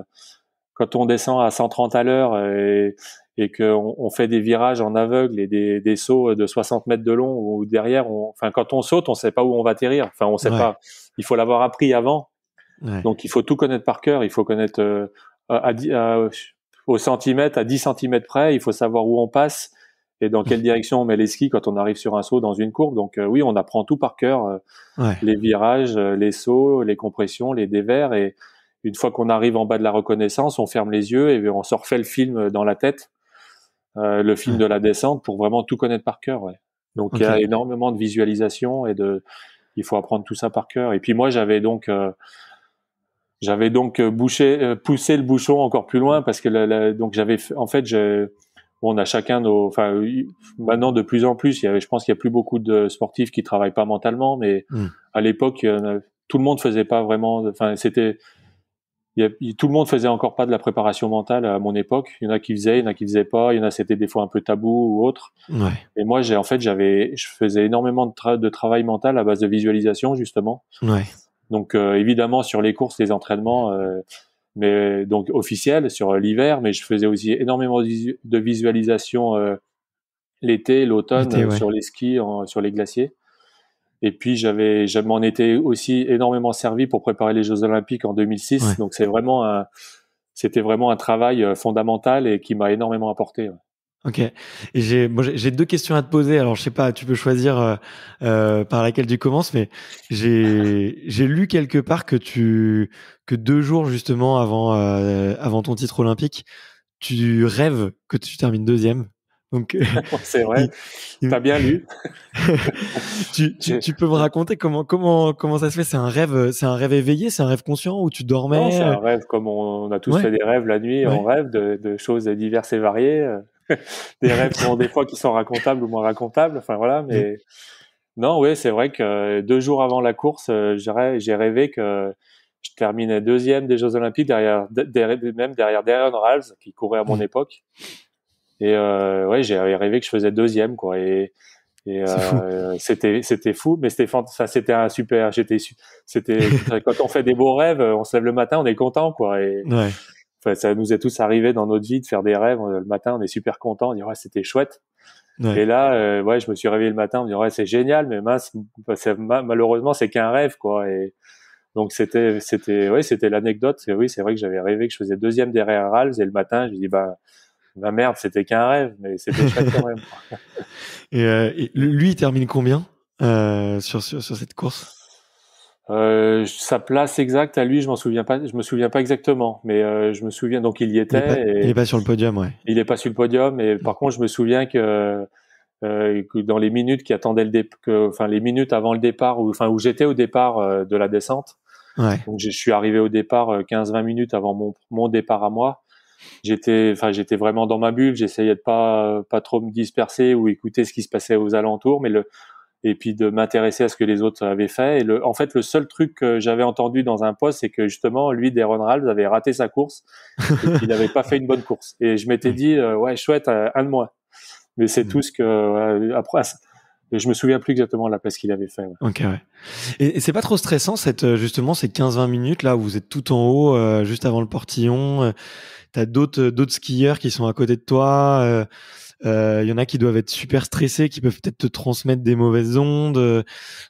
quand on descend à 130 à l'heure et, et qu'on on fait des virages en aveugle et des, des sauts de 60 mètres de long ou derrière. On, enfin, quand on saute, on sait pas où on va atterrir. Enfin, on sait pas. Il faut l'avoir appris avant. Donc, il faut tout connaître par cœur. Il faut connaître au centimètre, à 10 cm près. Il faut savoir où on passe et dans quelle direction on met les skis quand on arrive sur un saut dans une courbe. Donc euh, oui, on apprend tout par cœur, euh, les virages, euh, les sauts, les compressions, les dévers. Et une fois qu'on arrive en bas de la reconnaissance, on ferme les yeux et on se refait le film dans la tête, le film de la descente, pour vraiment tout connaître par cœur. Donc il y a énormément de visualisation et de, il faut apprendre tout ça par cœur. Et puis moi, j'avais donc j'avais donc euh, bouché, euh, poussé le bouchon encore plus loin parce que la, donc j'avais en fait on a chacun nos enfin maintenant de plus en plus il y avait, je pense qu'il y a plus beaucoup de sportifs qui travaillent pas mentalement mais hmm. à l'époque tout le monde faisait pas vraiment enfin c'était tout le monde faisait encore pas de la préparation mentale à mon époque. Il y en a qui faisaient, il y en a qui faisaient pas. Il y en a c'était des fois un peu tabou ou autre. Ouais. Et moi, j'ai en fait, j'avais, je faisais énormément de, de, travail mental à base de visualisation justement. Ouais. Donc euh, évidemment sur les courses, les entraînements, euh, mais donc officiels sur euh, l'hiver, mais je faisais aussi énormément de visualisation l'été, l'automne sur les skis, sur les glaciers. Et puis j'avais, je m'en étais aussi énormément servi pour préparer les Jeux Olympiques en 2006. Donc c'est vraiment c'était vraiment un travail fondamental et qui m'a énormément apporté. Ok. J'ai bon, j'ai deux questions à te poser. Alors je sais pas, tu peux choisir euh, euh, par laquelle tu commences, mais j'ai j'ai lu quelque part que tu que deux jours justement avant euh, avant ton titre olympique, tu rêves que tu termines deuxième. Donc euh, c'est vrai. T'as bien lu. tu, tu, peux me raconter comment comment comment ça se fait C'est un rêve, c'est un rêve éveillé, c'est un rêve conscient où tu dormais. c'est un rêve comme on, a tous fait des rêves la nuit. On rêve de, de choses diverses et variées. des rêves sont des fois qui sont racontables ou moins racontables. Enfin voilà, mais non, oui, c'est vrai que euh, deux jours avant la course, euh, j'ai rêvé que je terminais deuxième des Jeux Olympiques derrière, même derrière Darren Ralls qui courait à mon mmh. époque. Et oui euh, ouais, j'avais rêvé que je faisais deuxième quoi. Et, c'était fou, mais Stéphane ça c'était un super. J'étais c'était quand on fait des beaux rêves, on se lève le matin, on est content quoi. Et, ça nous est tous arrivé dans notre vie de faire des rêves. Euh, le matin, on est super content, on dit ouais, c'était chouette. Et là, euh, ouais, je me suis réveillé le matin, on me dit ouais, c'est génial, mais mince, malheureusement, c'est qu'un rêve, quoi. Et donc c'était, c'était, ouais, c'était l'anecdote. Oui, c'est vrai que j'avais rêvé que je faisais deuxième derrière Ralph et le matin, je dis bah ma merde, c'était qu'un rêve, mais c'était chouette quand même. Euh, et, lui, il termine combien sur, sur cette course euh, sa place exacte à lui, je m'en souviens pas. Je me souviens pas exactement, mais euh, je me souviens. Donc il y était. Il pas, est pas sur le podium, ouais. Il est pas sur le podium, et par contre, je me souviens que, euh, que dans les minutes qui attendaient le que, enfin les minutes avant le départ, ou enfin où j'étais au départ euh, de la descente. Ouais. Donc je suis arrivé au départ 15-20 euh, minutes avant mon, mon départ à moi. J'étais, enfin j'étais vraiment dans ma bulle. J'essayais de pas pas trop me disperser ou écouter ce qui se passait aux alentours, mais le et puis de m'intéresser à ce que les autres avaient fait. Et le, en fait, le seul truc que j'avais entendu dans un poste, c'est que justement, lui, Deron Ralph, avait raté sa course, Il n'avait pas fait une bonne course. Et je m'étais dit, euh, ouais, chouette, euh, un de moins. Mais c'est hmm. tout ce que... Euh, après, ah, je me souviens plus exactement de la place qu'il avait fait. Ok, ouais. Et, c'est pas trop stressant, cette, justement, ces 15-20 minutes là où vous êtes tout en haut, juste avant le portillon. tu T'as d'autres, d'autres skieurs qui sont à côté de toi. Il euh, y en a qui doivent être super stressés, qui peuvent peut-être te transmettre des mauvaises ondes, euh,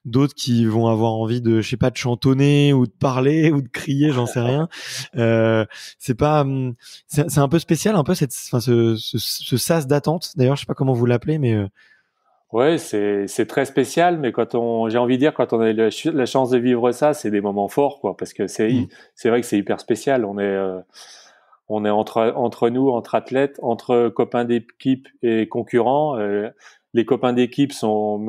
d'autres qui vont avoir envie de, je sais pas, de chantonner ou de parler ou de crier, j'en sais rien. Euh, c'est pas, hum, c'est un peu spécial, un peu cette, enfin, ce, ce, ce sas d'attente. D'ailleurs, je sais pas comment vous l'appelez, mais euh, Ouais, c'est c'est très spécial, mais quand on, j'ai envie de dire, quand on a la chance de vivre ça, c'est des moments forts, quoi, parce que c'est mmh. c'est vrai que c'est hyper spécial. On est on est entre, entre nous, entre athlètes, entre copains d'équipe et concurrents. Euh, les copains d'équipe sont,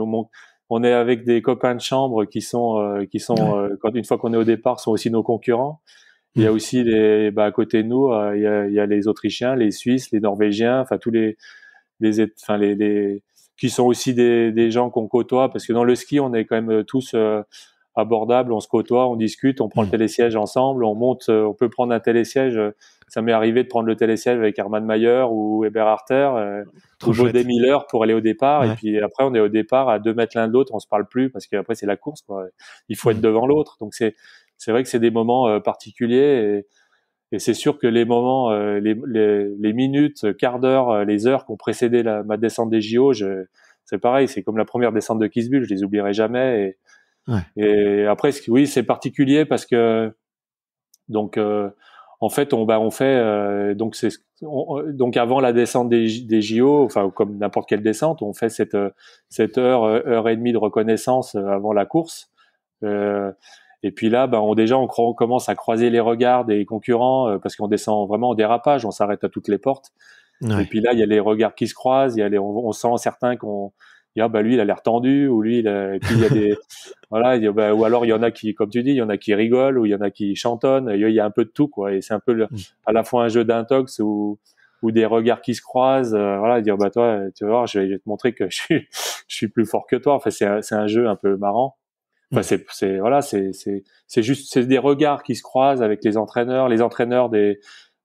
on est avec des copains de chambre qui sont, euh, qui sont, euh, quand, une fois qu'on est au départ, sont aussi nos concurrents. Il y a mm. aussi bah, à côté de nous, il, y a, les Autrichiens, les Suisses, les Norvégiens, enfin tous les, les, enfin, les, qui sont aussi des, gens qu'on côtoie parce que dans le ski, on est quand même tous, abordable, on se côtoie, on discute, on prend le mm. télésiège ensemble, on monte, euh, on peut prendre un télésiège. Euh, ça m'est arrivé de prendre le télésiège avec Armand Mayer ou Hébert Arter, des mille Miller pour aller au départ. Et puis après, on est au départ à deux mètres l'un de l'autre, on se parle plus parce qu'après, c'est la course, Il faut mm. être devant l'autre. Donc c'est, c'est vrai que c'est des moments euh, particuliers et, c'est sûr que les moments, les, minutes, quart d'heure, les heures qui ont précédé ma descente des JO, c'est pareil, c'est comme la première descente de Kisbul, je les oublierai jamais et, et après, oui, c'est particulier parce que donc euh, en fait, on, bah, on fait euh, donc c'est donc avant la descente des, JO, enfin comme n'importe quelle descente, on fait cette euh, cette heure heure et demie de reconnaissance avant la course. et puis là, bah, on déjà on, commence à croiser les regards des concurrents parce qu'on descend vraiment en dérapage, on s'arrête à toutes les portes. Et puis là, il y a les regards qui se croisent, il y a on, sent certains qu'on ah bah lui il a l'air tendu ou lui il a, voilà il y bah, ou alors il y en a qui comme tu dis il y en a qui rigolent ou il y en a qui chantonnent il y a un peu de tout quoi et c'est un peu mm. à la fois un jeu d'intox ou ou des regards qui se croisent euh, voilà dire bah toi tu vois je vais, je vais te montrer que je suis je suis plus fort que toi enfin c'est c'est un jeu un peu marrant enfin mm. c'est c'est voilà c'est c'est c'est juste c'est des regards qui se croisent avec les entraîneurs les entraîneurs des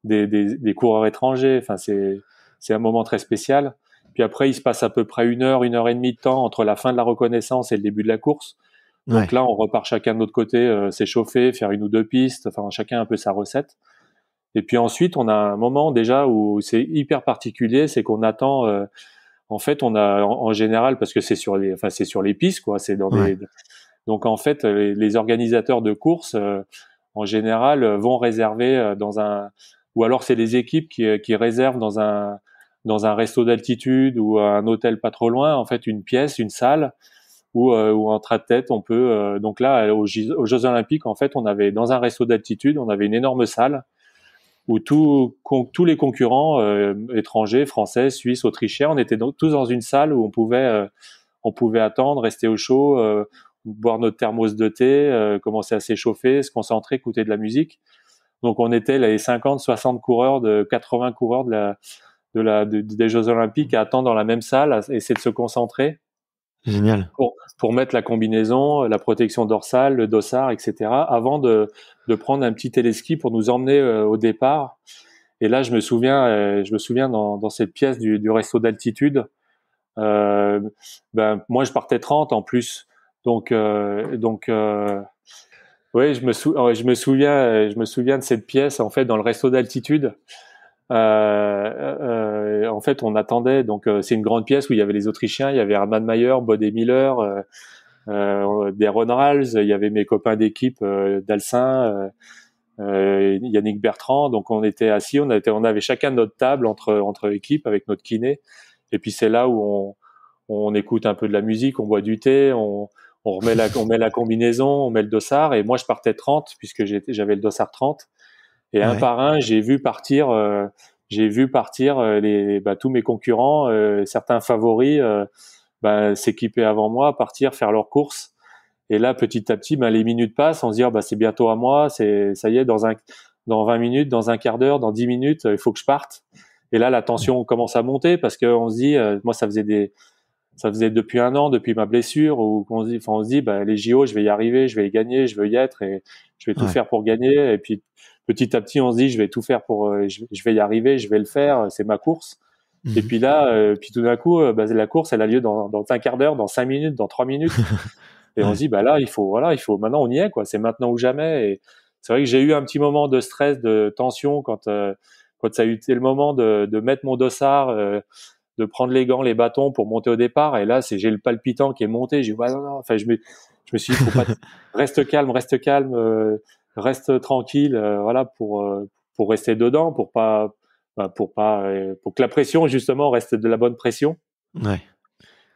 des des, des coureurs étrangers enfin c'est c'est un moment très spécial puis après, il se passe à peu près une heure, une heure et demie de temps entre la fin de la reconnaissance et le début de la course. Donc là, on repart chacun de notre côté, euh, s'échauffer, faire une ou deux pistes, enfin chacun un peu sa recette. Et puis ensuite, on a un moment déjà où c'est hyper particulier, c'est qu'on attend. Euh, en fait, on a en, général parce que c'est sur les, enfin c'est sur les pistes quoi, c'est dans les, Donc en fait, les, organisateurs de courses euh, en général vont réserver dans un, ou alors c'est les équipes qui réservent dans un dans un resto d'altitude ou un hôtel pas trop loin, en fait, une pièce, une salle où, euh, en train en tête on peut. Euh, donc là, aux, Jeux Olympiques, en fait, on avait dans un resto d'altitude, on avait une énorme salle où tous les concurrents euh, étrangers, français, suisses, autrichiens, on était tous dans une salle où on pouvait, on pouvait attendre, rester au chaud, boire notre thermos de thé, commencer à s'échauffer, se concentrer, écouter de la musique. Donc on était les 50, 60 coureurs de 80 coureurs de la, des Jeux Olympiques à attendre dans la même salle, et essayer de se concentrer. Génial. Pour, mettre la combinaison, la protection dorsale, le dossard, etc. avant de, de prendre un petit téléski pour nous emmener euh, au départ. Et là, je me souviens, euh, je me souviens dans, cette pièce du, resto d'altitude, euh, ben, moi, je partais 30 en plus. Donc, donc, oui, je me, je me souviens, je me souviens de cette pièce en fait dans le resto d'altitude. Euh, en fait, on attendait. Donc, euh, c'est une grande pièce où il y avait les Autrichiens, il y avait Hermann Mayer, Bodé Miller, euh, euh des il y avait mes copains d'équipe euh, d'Alsin. Yannick Bertrand. Donc on était assis, on, était, on avait chacun notre table entre, entre équipes avec notre kiné. Et puis c'est là où on, écoute un peu de la musique, on boit du thé, on, remet la, met la combinaison, on met le dossard. Et moi je partais 30 puisque j'avais le dossard 30. Et un par un, j'ai vu partir j'ai vu partir euh, les, bah, tous mes concurrents, euh, certains favoris euh, bah, s'équiper avant moi, partir faire leurs courses. Et là, petit à petit, bah, les minutes passent, on se dit ah, bah, c'est bientôt à moi, c'est ça y est, dans un dans 20 minutes, dans un quart d'heure, dans 10 minutes, il faut que je parte. Et là, la tension commence à monter parce qu'on se dit, moi, ça faisait des, ça faisait depuis un an, depuis ma blessure, où on se dit, enfin, on se dit, bah, les JO, je vais y arriver, je vais y gagner, je veux y être et je vais tout faire pour gagner. Et puis, petit à petit, on se dit, je vais tout faire pour, euh, je vais y arriver, je vais le faire, c'est ma course. Mhm. Et puis là, euh, puis tout d'un coup, euh, bah, la course, elle a lieu dans, un quart d'heure, dans cinq minutes, dans trois minutes. et on se dit, bah là, il faut, voilà, il faut, maintenant on y est, quoi. C'est maintenant ou jamais. Et c'est vrai que j'ai eu un petit moment de stress, de tension quand, quand ça a été le moment de, mettre mon dossard, de prendre les gants, les bâtons pour monter au départ. Et là, c'est, j'ai le palpitant qui est monté. J'ai non, Enfin, je me, je me suis dit, reste calme, reste calme reste tranquille, euh, voilà, pour euh, pour rester dedans, pour pas bah, pour pas euh, pour que la pression justement reste de la bonne pression.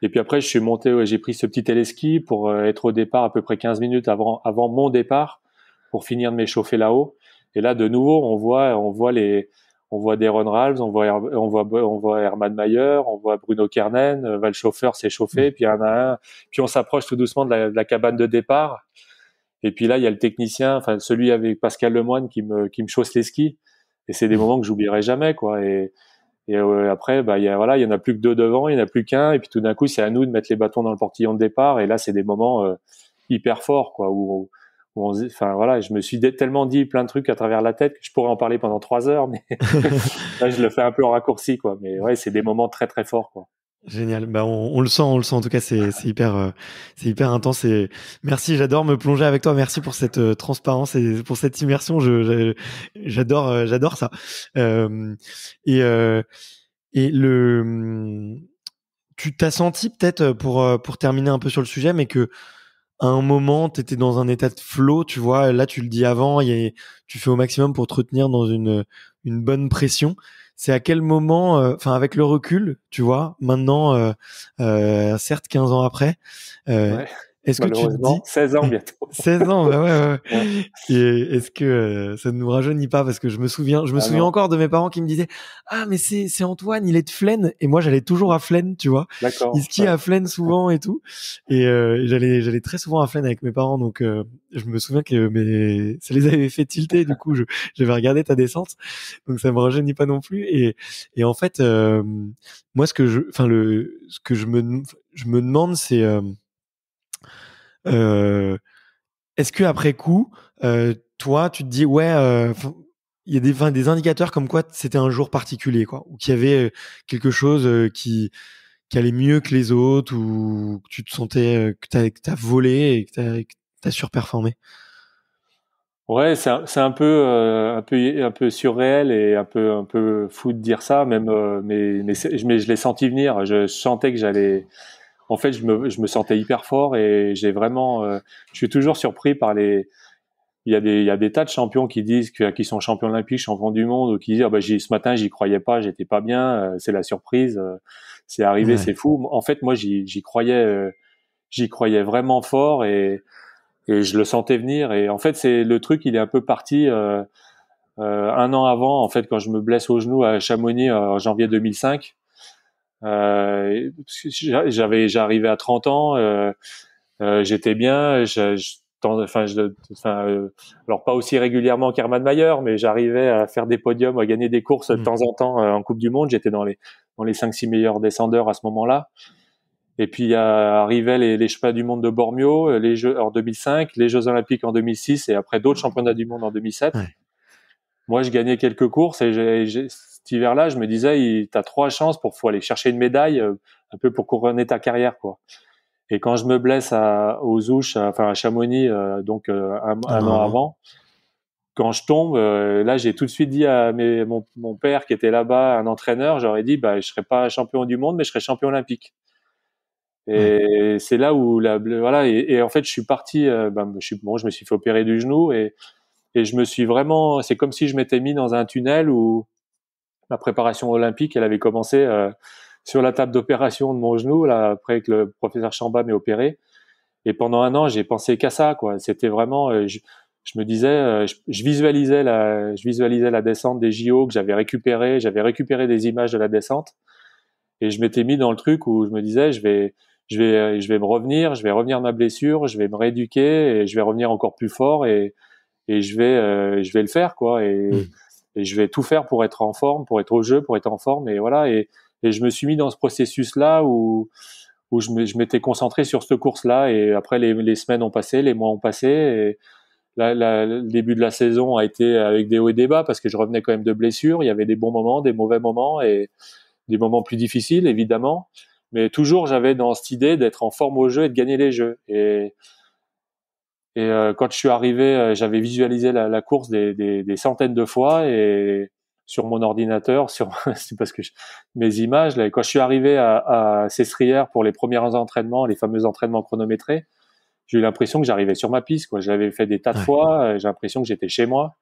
Et puis après, je suis monté, j'ai pris ce petit téléski pour être au départ à peu près 15 minutes avant mon départ pour finir de m'échauffer là-haut. Et là, de nouveau, on voit on voit les on voit Deron Ralves, on voit on voit on Herman Mayer, on voit Bruno Kernen, Val le chauffeur s'échauffer, puis a puis on s'approche tout doucement de la cabane de départ. Et puis là, il y a le technicien, enfin celui avec Pascal Lemoine qui me qui me chausse les skis. Et c'est des mhm. moments que j'oublierai jamais, quoi. Et, et après, bah, y a, voilà, il y en a plus que deux devant, il y en a plus qu'un. Et puis tout d'un coup, c'est à nous de mettre les bâtons dans le portillon de départ. Et là, c'est des moments euh, hyper forts, quoi. Où, où enfin voilà, je me suis tellement dit plein de trucs à travers la tête que je pourrais en parler pendant trois heures, mais là, je le fais un peu en raccourci, quoi. Mais ouais, c'est des moments très très forts, quoi. Génial. Bah, on, le sent, on le sent. En tout cas, c'est hyper, euh, c'est hyper intense. Et merci, j'adore me plonger avec toi. Merci pour cette euh, transparence et pour cette immersion. Je, j'adore, euh, j'adore ça. et et le, hmm, tu t'as senti peut-être pour pour terminer un peu sur le sujet, mais que à un moment, tu étais dans un état de flow, tu vois. Là, tu le dis avant, et tu fais au maximum pour te retenir dans une une bonne pression c'est à quel moment, euh, enfin avec le recul, tu vois, maintenant, euh, euh, certes 15 ans après, ouais. Est-ce que tu 16 ans bientôt 16 ans, bah ouais. ouais. Et est-ce que euh, ça ne nous rajeunit pas Parce que je me souviens, je me ah souviens encore de mes parents qui me disaient Ah, mais c'est c'est Antoine, il est de Flaine. Et moi, j'allais toujours à Flaine, tu vois. D'accord. Il skie à Flaine souvent et tout. Euh, et j'allais j'allais très souvent à Flaine avec mes parents, donc euh, je me souviens que mes ça les avait fait tilter. du coup, je j'avais regardé ta descente, donc ça me rajeunit pas non plus. Et et en fait, moi, ce que je, enfin le, ce que je me je me demande, c'est euh, est-ce que après coup, euh, toi, tu te dis ouais, euh, il y a des, des indicateurs comme quoi c'était un jour particulier, quoi, ou qu'il y avait quelque chose qui allait mieux que les autres ou que tu te sentais que tu as volé et que tu as surperformé. Ouais, c'est un, peu un peu un peu surréel et un peu un peu fou de dire ça, même mais, mais, je l'ai senti venir. Je sentais que j'allais en fait, je me, sentais hyper fort et j'ai vraiment, euh, je suis toujours surpris par les. Il y, a des, tas de champions qui disent qu'ils sont champions olympiques, champions du monde, ou qui disent ah bah, ce matin j'y croyais pas, j'étais pas bien, euh, c'est la surprise, euh, c'est arrivé, c'est fou. En fait, moi j'y croyais, j'y croyais vraiment fort et, je le sentais venir. Et en fait, c'est le truc, il est un peu parti. un an avant, en fait, quand je me blesse au genou à Chamonix en janvier 2005, euh, j'avais j'arrivais à 30 ans euh, euh, j'étais bien je, enfin, alors pas aussi régulièrement qu'Hermann Mayer mais j'arrivais à faire des podiums à gagner des courses de mmh. temps en temps en Coupe du monde j'étais dans les dans les 5 6 meilleurs descendeurs à ce moment-là et puis arrivaient les, les championnats du monde de Bormio les jeux en 2005 les jeux olympiques en 2006 et après d'autres mmh. championnats du monde en 2007 moi je gagnais quelques courses et j'ai cet hiver-là, je me disais, tu as trois chances pour aller chercher une médaille, euh, un peu pour couronner ta carrière, quoi. Et quand je me blesse à, aux Ouches, enfin à Chamonix, euh, donc euh, un, an avant, quand je tombe, là j'ai tout de suite dit à mon, père qui était là-bas, un entraîneur, j'aurais dit, bah je serais pas champion du monde, mais je serais champion olympique. Et c'est là où la voilà et, en fait je suis parti, bah, je suis bon, je me suis fait opérer du genou et et je me suis vraiment, c'est comme si je m'étais mis dans un tunnel où la préparation olympique, elle avait commencé euh, sur la table d'opération de mon genou, là, après que le professeur Chamba m'ait opéré. Et pendant un an, j'ai pensé qu'à ça, quoi. C'était vraiment, euh, je, me disais, euh, je, visualisais la, je visualisais la descente des JO que j'avais récupéré, j'avais récupéré des images de la descente. Et je m'étais mis dans le truc où je me disais, je vais, je vais, je vais me revenir, je vais revenir ma blessure, je vais me rééduquer et je vais revenir encore plus fort et, et je vais, je vais le faire, quoi. Et, mmh et je vais tout faire pour être en forme, pour être au jeu, pour être en forme. Et voilà. Et, je me suis mis dans ce processus-là où, où je m'étais concentré sur cette course-là. Et après, les, semaines ont passé, les mois ont passé. Et le début de la saison a été avec des hauts et des bas parce que je revenais quand même de blessures. Il y avait des bons moments, des mauvais moments et des moments plus difficiles, évidemment. Mais toujours, j'avais dans cette idée d'être en forme au jeu et de gagner les jeux. Et, et euh, quand je suis arrivé, euh, j'avais visualisé la, la course des, des, des, centaines de fois et sur mon ordinateur, sur parce que mes images. Là, quand je suis arrivé à, à pour les premiers entraînements, les fameux entraînements chronométrés, j'ai eu l'impression que j'arrivais sur ma piste. Quoi. j'avais fait des tas de fois. Euh, j'ai l'impression que j'étais chez moi.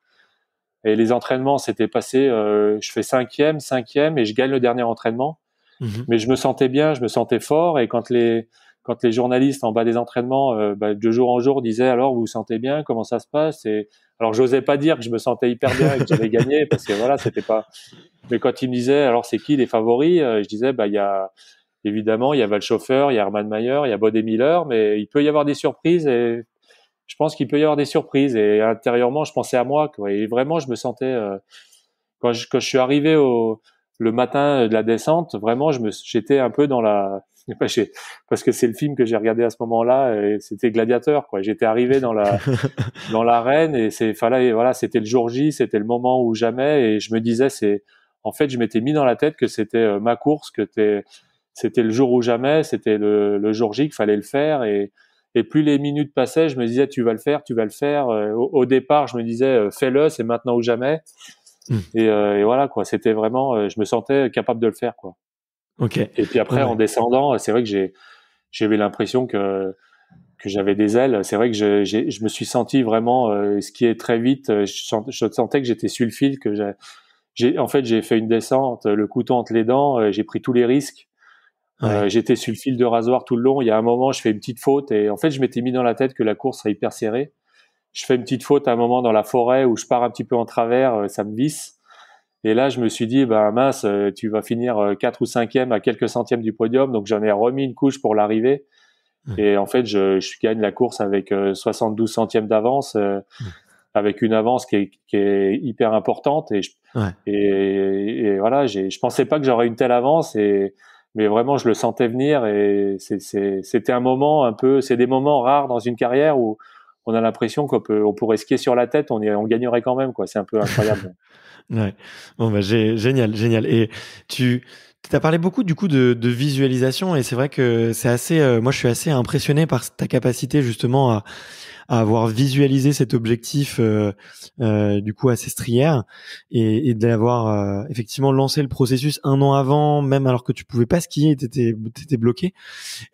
Et les entraînements, s'étaient passés, je fais cinquième, cinquième, et je gagne le dernier entraînement. Mmh Mais je me sentais bien, je me sentais fort. Et quand les quand les journalistes en bas des entraînements, euh, bah, de jour en jour, disaient alors vous vous sentez bien, comment ça se passe et, Alors j'osais pas dire que je me sentais hyper bien et que j'avais gagné parce que voilà, c'était pas. Mais quand ils me disaient alors c'est qui les favoris, euh, je disais bah il y a évidemment il y a Valchauffeur, il y a Hermann Mayer, il y a Bodé Miller, mais il peut y avoir des surprises et je pense qu'il peut y avoir des surprises et intérieurement je pensais à moi et vraiment je me sentais euh, quand, je, suis arrivé au le matin de la descente, vraiment, je j'étais un peu dans la, Pas Parce que c'est le film que j'ai regardé à ce moment-là, et c'était Gladiateur. Quoi. J'étais arrivé dans la dans l'arène et c'est fallait voilà, c'était le jour J, c'était le moment ou jamais. Et je me disais, c'est en fait, je m'étais mis dans la tête que c'était euh, ma course, que c'était le jour ou jamais, c'était le, le jour J qu'il fallait le faire. Et, et plus les minutes passaient, je me disais, tu vas le faire, tu vas le faire. Euh, au, départ, je me disais, euh, fais-le, c'est maintenant ou jamais. Hmm. et, voilà, quoi. C'était vraiment, je me sentais capable de le faire, quoi. Et puis après, en descendant, c'est vrai que j'ai l'impression que, que j'avais des ailes. C'est vrai que je, je, me suis senti vraiment qui euh, skier très vite. Euh, je, sentais que j'étais sur le fil, que j'ai en fait j'ai fait une descente, le couteau entre les dents, euh, j'ai pris tous les risques. j'étais sur le fil de rasoir tout le long. Il y a un moment, je fais une petite faute et en fait, je m'étais mis dans la tête que la course serait hyper serrée. Je fais une petite faute à un moment dans la forêt où je pars un petit peu en travers, ça me visse. Et là, je me suis dit, ben mince, euh, tu vas finir 4 euh, ou 5e à quelques centièmes du podium. Donc j'en ai remis une couche pour l'arrivée. Et en fait, je, gagne la course avec 72 euh, centièmes d'avance, avec une avance qui est, hyper importante. Et, et, voilà, je pensais pas que j'aurais une telle avance. mais vraiment, je le sentais venir. Et c'était un moment un peu, c'est des moments rares dans une carrière où on a l'impression qu'on pourrait skier sur la tête, on, y, on gagnerait quand même. C'est un peu incroyable. Ouais. Bon, bah, génial, génial. Et tu as parlé beaucoup du coup de, de visualisation et c'est vrai que c'est assez. Euh, moi, je suis assez impressionné par ta capacité justement à à avoir visualisé cet objectif euh, euh, du coup à Sestrière et, et d'avoir euh, effectivement lancé le processus un an avant, même alors que tu pouvais pas skier, t'étais étais bloqué.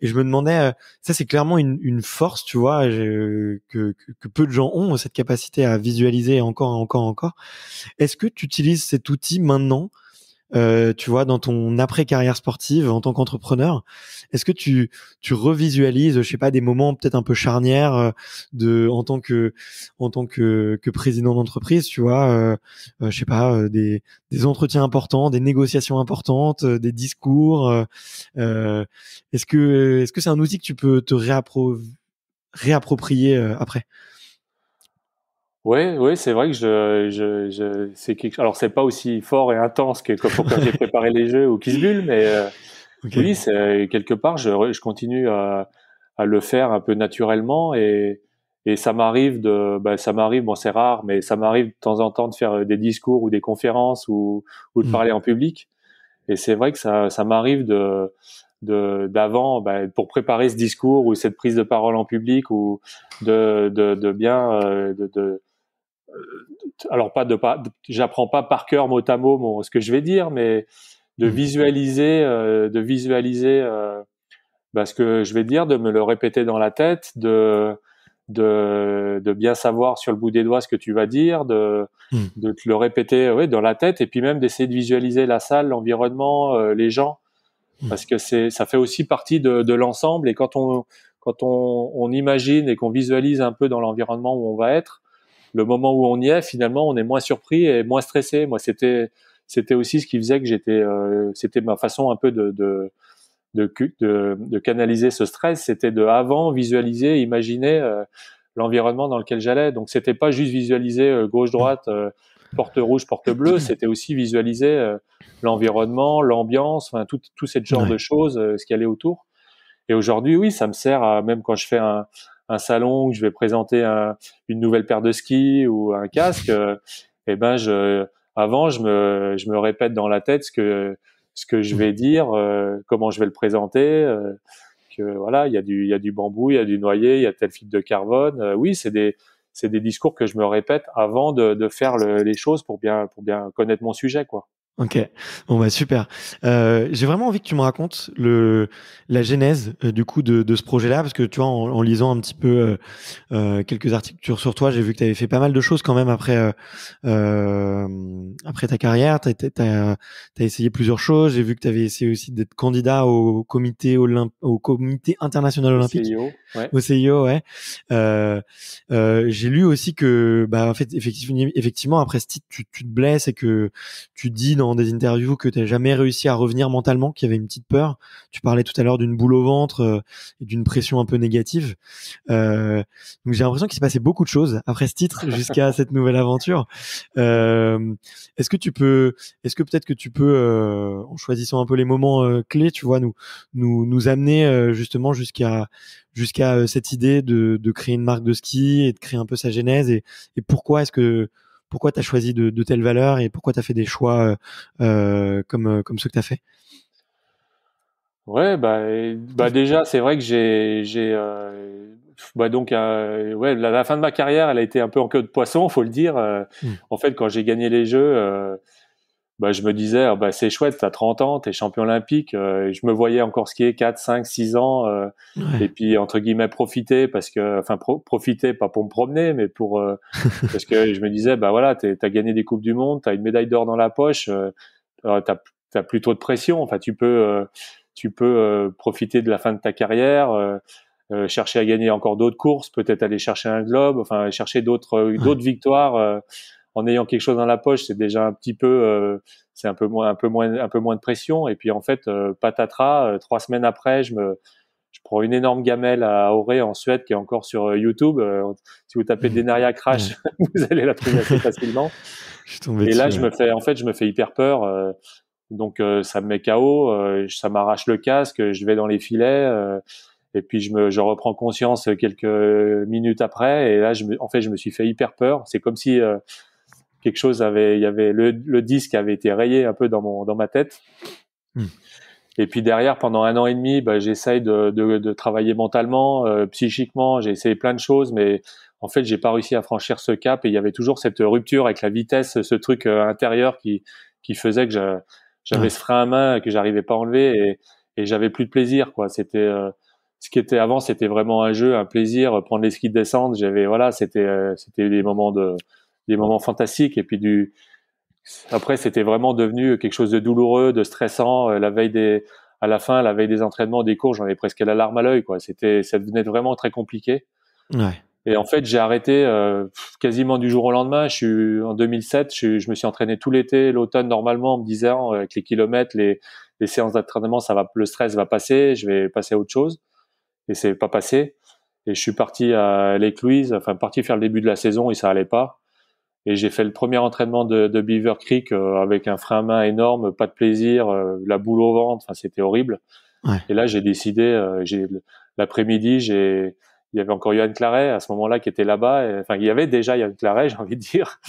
Et je me demandais, ça c'est clairement une, force, tu vois, que, que, que, peu de gens ont cette capacité à visualiser encore, encore, encore. Est-ce que tu utilises cet outil maintenant? Euh, tu vois, dans ton après-carrière sportive en tant qu'entrepreneur Est-ce que tu, tu revisualises, je sais pas, des moments peut-être un peu charnières euh, de, en tant que, en tant que, que président d'entreprise, tu vois, euh, je sais pas, des, des entretiens importants, des négociations importantes, des discours Est-ce que, est-ce que c'est un outil que tu peux te réapproprier après oui, ouais, c'est vrai que je, je, je c'est quelque... alors c'est pas aussi fort et intense que quand j'ai préparé les jeux ou qu'ils bullent, mais euh, oui, c'est quelque part je, je continue à, à, le faire un peu naturellement et, et ça m'arrive de, bah, ça m'arrive, bon c'est rare, mais ça m'arrive de temps en temps de faire euh, des discours ou des conférences ou, ou de mm. parler en public. Et c'est vrai que ça, ça m'arrive de, d'avant bah, pour préparer ce discours ou cette prise de parole en public ou de, de, de bien euh, de, de, euh, alors pas de pas, j'apprends pas par cœur mot à mot ce que je vais dire, mais de mmh. visualiser, euh, de visualiser euh, bah, ce que je vais dire, de me le répéter dans la tête, de, de, bien savoir sur le bout des doigts ce que tu vas dire, de, mmh. te le répéter dans la tête, et puis même d'essayer de visualiser la salle, l'environnement, les gens, mmh. parce que c'est, ça fait aussi partie de, l'ensemble, et quand on, quand on imagine et qu'on visualise un peu dans l'environnement où on va être, le moment où on y est, finalement, on est moins surpris et moins stressé. Moi, c'était c'était aussi ce qui faisait que j'étais, euh, c'était ma façon un peu de de, canaliser ce stress. C'était de avant visualiser, imaginer euh, l'environnement dans lequel j'allais. Donc, c'était pas juste visualiser euh, gauche droite. porte rouge, porte bleue, c'était aussi visualiser l'environnement, l'ambiance, tout, tout ce genre de choses, ce qui allait autour. Et aujourd'hui, oui, ça me sert même quand je fais un, un salon où je vais présenter une nouvelle paire de skis ou un casque, euh, eh ben je, avant je me, je me répète dans la tête ce que ce que je vais dire, euh, comment je vais le présenter. Euh, que voilà, il y a du il y a du bambou, il y a du noyer, il y a tel fil de carbone. oui, c'est des c'est des discours que je me répète avant de, de faire les choses pour bien pour bien connaître mon sujet quoi. Ok, bon bah super. Euh, J'ai vraiment envie que tu me racontes le la genèse euh, du coup de, de ce projet-là parce que tu vois en, lisant un petit peu euh, euh quelques articles sur toi, j'ai vu que tu avais fait pas mal de choses quand même après euh, après ta carrière. T'as as, essayé plusieurs choses. J'ai vu que tu avais essayé aussi d'être candidat au comité au comité international olympique. CIO, ouais. Au CIO, ouais. j'ai lu aussi que bah en fait effectivement, effectivement après ce titre tu, tu te blesses et que tu dis des interviews que tu n'as jamais réussi à revenir mentalement, qu'il y avait une petite peur. Tu parlais tout à l'heure d'une boule au ventre euh, et d'une pression un peu négative. Euh, donc j'ai l'impression qu'il s'est passé beaucoup de choses après ce titre jusqu'à cette nouvelle aventure. Euh, est-ce que tu peux, est-ce que peut-être que tu peux, en choisissant un peu les moments clés, tu vois, nous nous amener justement jusqu'à jusqu'à cette idée de, créer une marque de ski et de créer un peu sa genèse et pourquoi est-ce que pourquoi tu as choisi de, telles valeurs et pourquoi tu as fait des choix euh, euh, euh, comme, ceux que tu as fait Ouais, bah, bah déjà, c'est vrai que j'ai, bah, donc, la, fin de ma carrière, elle a été un peu en queue de poisson, faut le dire. Mmh. En fait, quand j'ai gagné les Jeux, bah, je me disais, ah, bah, c'est chouette, t'as 30 ans, t'es champion olympique. Euh, je me voyais encore ce qui est 4, 5, 6 ans. Euh, et puis, entre guillemets, profiter parce que, enfin, profiter, pas pour me promener, mais pour, euh, parce que je me disais, bah voilà, t'as gagné des Coupes du Monde, t'as une médaille d'or dans la poche, t'as as plutôt de pression. Enfin, tu peux, tu peux profiter de la fin de ta carrière. chercher à gagner encore d'autres courses, peut-être aller chercher un globe, enfin chercher d'autres d'autres victoires en ayant quelque chose dans la poche, c'est déjà un petit peu, euh, c'est un peu moins, un peu moins, un peu moins de pression. Et puis en fait, euh, patatras, euh, trois semaines après, je prends une énorme gamelle à Auré en Suède qui est encore sur YouTube. si vous tapez mmh. Denaria Crash, vous allez la trouver assez facilement. Et là, je me fais, en fait, je me fais hyper peur. donc ça me met KO, ça m'arrache le casque, je vais dans les filets et puis je me je reprends conscience quelques minutes après et là en fait je me suis fait hyper peur c'est comme si quelque chose avait, il y avait le, disque avait été rayé un peu dans mon dans ma tête. Hmm. Et puis derrière, pendant un an et demi, bah, j'essaye de, de, travailler mentalement, euh, psychiquement. J'ai essayé plein de choses, mais en fait, j'ai pas réussi à franchir ce cap. Et il y avait toujours cette rupture avec la vitesse, ce truc euh, intérieur qui qui faisait que j'avais ce frein à main que j'arrivais pas à enlever et, et j'avais plus de plaisir. Quoi, c'était euh, ce qui était avant, c'était vraiment un jeu, un plaisir. Prendre les skis de descente, j'avais voilà, c'était c'était des moments de des moments fantastiques et puis après c'était vraiment devenu quelque chose de douloureux, de stressant. Euh, la veille des à la fin, la veille des entraînements, des cours, j'en avais presque la larme à l'œil quoi. C'était ça devenait vraiment très compliqué. Et en fait, j'ai arrêté euh, quasiment du jour au lendemain. Je suis en 2007, je, me suis entraîné tout l'été, l'automne normalement, en me disant euh, avec les kilomètres, les, séances d'entraînement, ça va, le stress va passer, je vais passer à autre chose. Et c'est pas passé. Et je suis parti à Lake Louise, enfin parti faire le début de la saison et ça allait pas. Et j'ai fait le premier entraînement de, de Beaver Creek euh, avec un frein à main énorme, pas de plaisir, euh, la boule au ventre, enfin c'était horrible. Ouais. Et là j'ai décidé, euh, j'ai l'après-midi, j'ai il y avait encore Yann Claret à ce moment-là qui était là-bas. Enfin, il y avait déjà Yann Claret, j'ai envie de dire.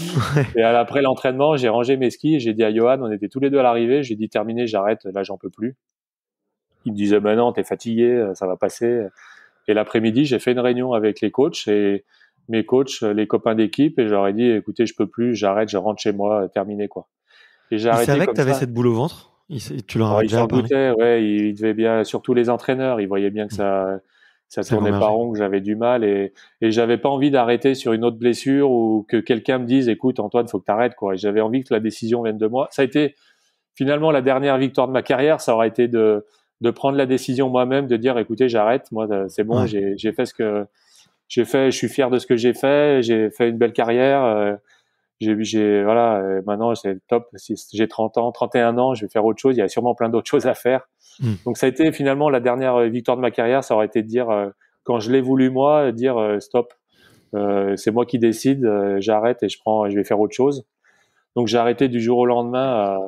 Et après l'entraînement, j'ai rangé mes skis, j'ai dit à Johan, on était tous les deux à l'arrivée, j'ai dit terminé, j'arrête, là j'en peux plus. Il me disait, ben bah non, t'es fatigué, ça va passer. Et l'après-midi, j'ai fait une réunion avec les coachs et mes coachs, euh, les copains d'équipe, et j'aurais dit écoutez, je peux plus, j'arrête, je rentre chez moi, euh, terminé quoi. Et j'ai arrêté. que tu avais cette boule au ventre Tu l'aurais Il s'en ouais, il, devait bien, surtout les entraîneurs, ils voyaient bien que mmh. ça, ça, tournait pas rond, que j'avais du mal, et, et j'avais pas envie d'arrêter sur une autre blessure ou que quelqu'un me dise écoute, Antoine, faut que tu arrêtes quoi. Et j'avais envie que la décision vienne de moi. Ça a été finalement la dernière victoire de ma carrière, ça aurait été de de prendre la décision moi-même de dire écoutez j'arrête moi euh, c'est bon j'ai fait ce que j'ai fait, je suis fier de ce que j'ai fait, j'ai fait une belle carrière. Euh, j'ai, voilà, maintenant c'est top. j'ai 30 ans, 31 ans, je vais faire autre chose. Il y a sûrement plein d'autres choses à faire. Hmm. Donc ça a été finalement la dernière euh, victoire de ma carrière. Ça aurait été de dire, euh, quand je l'ai voulu moi, dire stop. Euh, c'est moi qui décide. j'arrête et je prends, je vais faire autre chose. Donc j'ai arrêté du jour au lendemain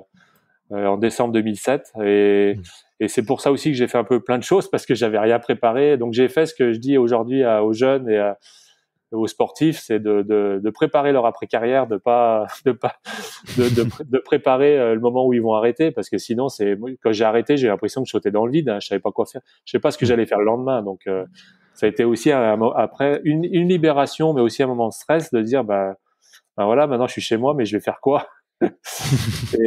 euh, en décembre 2007. Et, mm. et c'est pour ça aussi que j'ai fait un peu plein de choses parce que j'avais rien préparé. Donc j'ai fait ce que je dis aujourd'hui aux jeunes et aux sportifs, c'est de, de, de, préparer leur après-carrière, de pas, de pas, de, de, préparer euh, le moment où ils vont arrêter, parce que sinon, c'est quand j'ai arrêté, j'ai l'impression que je sautais dans le vide. Hein, je savais pas quoi faire, je sais pas ce que mm. j'allais faire le lendemain. Donc, euh, ça a été aussi un, après une, une libération, mais aussi un moment de stress de dire, bah, bah voilà, maintenant je suis chez moi, mais je vais faire quoi et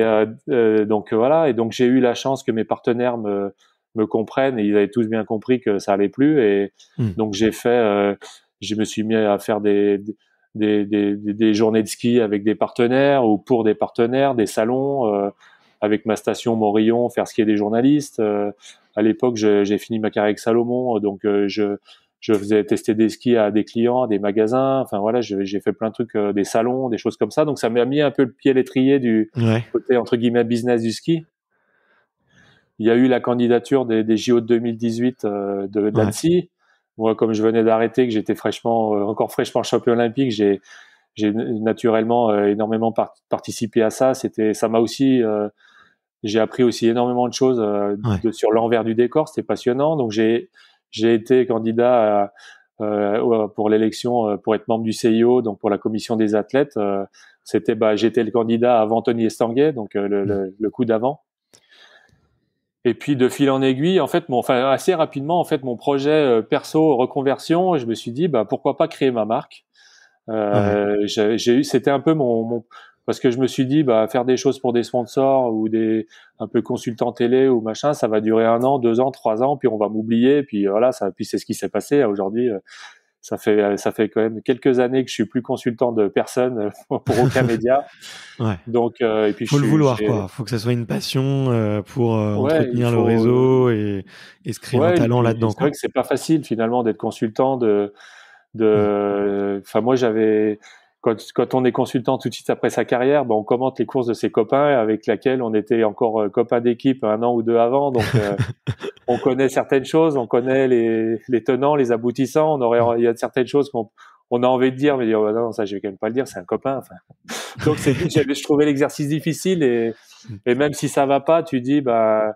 euh, euh, donc euh, voilà, et donc j'ai eu la chance que mes partenaires me, me comprennent et ils avaient tous bien compris que ça allait plus. Et hmm. donc j'ai fait, je me suis mis à faire des des, journées de ski avec des partenaires ou pour des partenaires, des salons. avec ma station Morillon, faire skier des journalistes. à l'époque, j'ai fini ma carrière avec Salomon, donc je, je faisais tester des skis à des clients, des magasins. Enfin voilà, j'ai fait plein de trucs, euh, des salons, des choses comme ça. Donc ça m'a mis un peu le pied à l'étrier du côté entre guillemets business du ski. Il y a eu la candidature des, JO 2018 de euh, d'Annecy. Moi, comme je venais d'arrêter, que j'étais fraîchement euh, encore fraîchement champion olympique, j'ai j'ai naturellement énormément participé à ça. C'était ça m'a aussi j'ai appris aussi énormément de choses sur l'envers du décor. C'était passionnant. Donc j'ai j'ai été candidat euh, pour l'élection euh, pour être membre du CIO, donc pour la commission des athlètes. Euh, c'était bah, j'étais le candidat avant Tony Estanguet, donc mmh. le, coup d'avant. Et puis de fil en aiguille, en fait, assez rapidement, en fait, mon projet perso reconversion, je me suis dit bah, pourquoi pas créer ma marque. J'ai eu, c'était un peu mon, parce que je me suis dit bah faire des choses pour des sponsors ou des un peu consultants télé ou machin ça va durer un an deux ans trois ans puis on va m'oublier puis euh, voilà ça puis c'est ce qui s'est passé aujourd'hui euh, ça fait euh, ça fait quand même quelques années que je suis plus consultant de personne pour aucun média ouais. donc et puis faut le vouloir quoi faut que ça soit une passion pour entretenir le réseau et, et se créer un talent là dedans c'est vrai que c'est pas facile finalement d'être consultant de de enfin moi j'avais quand, quand, on est consultant tout de suite après sa carrière, ben, on commente les courses de ses copains avec laquelle on était encore euh, copain d'équipe un an ou deux avant. Donc, euh, on connaît certaines choses, on connaît les, les, tenants, les aboutissants. On aurait, il y a certaines choses qu'on on a envie de dire, mais dire, oh, non, ça, je vais quand même pas le dire, c'est un copain. Enfin. Donc, c'est, je trouvais l'exercice difficile et, mm. et même si ça va pas, tu dis, bah, ben,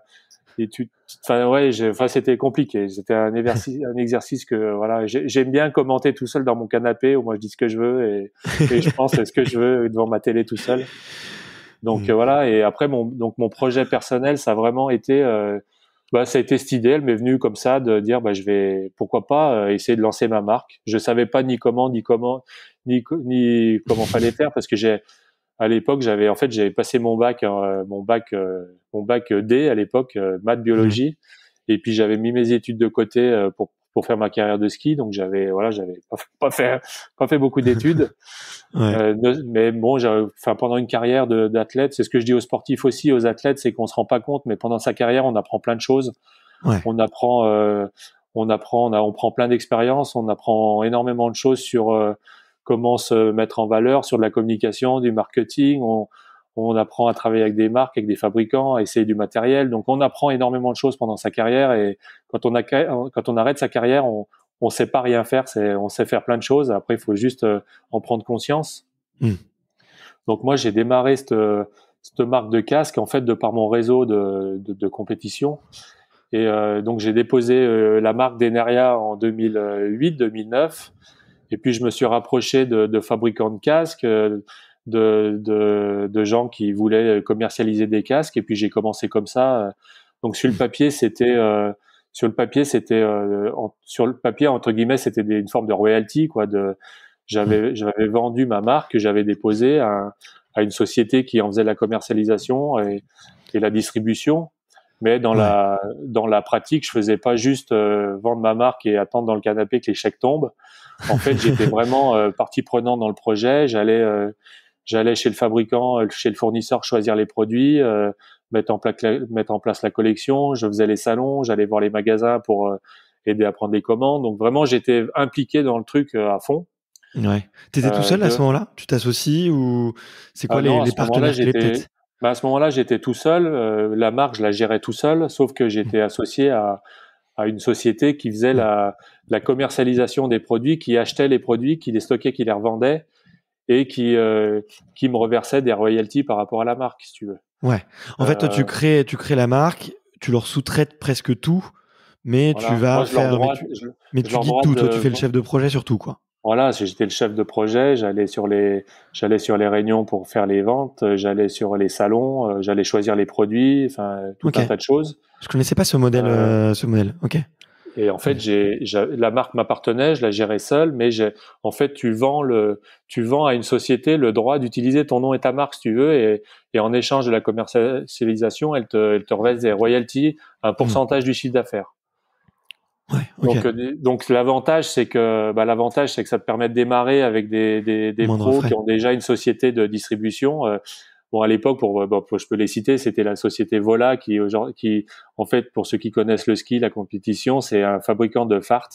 et tu enfin ouais enfin c'était compliqué c'était un exercice un exercice que voilà j'aime bien commenter tout seul dans mon canapé où moi je dis ce que je veux et, je pense à ce que je veux devant ma télé tout seul donc mm. voilà et après mon donc mon projet personnel ça a vraiment été euh, bah, ça a été cette idée, elle m'est venue comme ça de dire bah, je vais pourquoi pas euh, essayer de lancer ma marque. Je savais pas ni comment ni comment ni ni comment fallait faire parce que j'ai à l'époque, j'avais en fait j'avais passé mon bac, euh, mon bac, euh, mon bac euh, D à l'époque, maths biologie, mhm. et puis j'avais mis mes études de côté pour pour faire ma carrière de ski. Donc j'avais voilà, j'avais pas, fait pas fait beaucoup d'études, ouais. mais bon, enfin pendant une carrière d'athlète, c'est ce que je dis aux sportifs aussi, aux athlètes, c'est qu'on se rend pas compte, mais pendant sa carrière, on apprend plein de choses. On apprend on apprend, on, on prend plein d'expériences, on apprend énormément de choses sur comment se mettre en valeur sur de la communication, du marketing. On, on apprend à travailler avec des marques, avec des fabricants, à essayer du matériel. Donc on apprend énormément de choses pendant sa carrière et quand on, a, quand on arrête sa carrière, on ne sait pas rien faire, on sait faire plein de choses. Après, il faut juste euh, en prendre conscience. Hmm. Donc moi, j'ai démarré cette, cette, marque de casque en fait de par mon réseau de, de, compétition. Et euh, donc j'ai déposé euh, la marque Deneria en 2008-2009. Et puis je me suis rapproché de, de fabricants de casques, euh, de, de, de, gens qui voulaient commercialiser des casques. Et puis j'ai commencé comme ça. Donc sur le papier, c'était euh, sur le papier, c'était euh, sur le papier entre guillemets, c'était une forme de royalty quoi. De j'avais hmm. j'avais vendu ma marque que j'avais déposée à, une société qui en faisait la commercialisation et, et la distribution. Mais dans la dans la pratique, je faisais pas juste euh, vendre ma marque et attendre dans le canapé que les chèques tombent. En fait, j'étais vraiment euh, partie prenante dans le projet. J'allais euh, j'allais chez le fabricant, euh, chez le fournisseur choisir les produits, mettre en place mettre en place la collection. Je faisais les salons, j'allais voir les magasins pour aider à prendre des commandes. Donc vraiment, j'étais impliqué dans le truc à fond. Ouais. T'étais tout seul à ce moment-là Tu t'associes ou c'est quoi ah les, partenaires bah, à ce moment-là, j'étais tout seul. Euh, la marque, je la gérais tout seul, sauf que j'étais associé à, une société qui faisait la, commercialisation des produits, qui achetait les produits, qui les stockait, qui les revendait et qui, euh, me reversait des royalties par rapport à la marque, si tu veux. Ouais. En fait, tu euh, crées, tu crées la marque, tu leur sous-traites presque tout mais tu vas faire. mais tu, tout, tu fais le chef de projet sur tout, quoi voilà, j'étais le chef de projet, j'allais sur les j'allais sur les réunions pour faire les ventes, euh, j'allais sur les salons, euh, j'allais choisir les produits, enfin tout un tas de choses. Je connaissais pas ce modèle, euh, ce modèle. Ok. Et en fait, j'ai, la marque m'appartenait, je la gérais seule, mais j'ai, en fait, tu vends le, tu vends à une société le droit d'utiliser ton nom et ta marque si tu veux, et, et en échange de la commercialisation, elle te, elle te des royalties, un hmm. pourcentage du chiffre d'affaires. Euh, donc, l'avantage, c'est que bah, l'avantage, c'est que ça te permet de démarrer avec des, des, pros qui ont déjà une société de distribution. Euh. Bon, à l'époque, bah, pour, je peux les citer, c'était la société Vola qui, qui, en fait, pour ceux qui connaissent le ski, la compétition, c'est un fabricant de farts.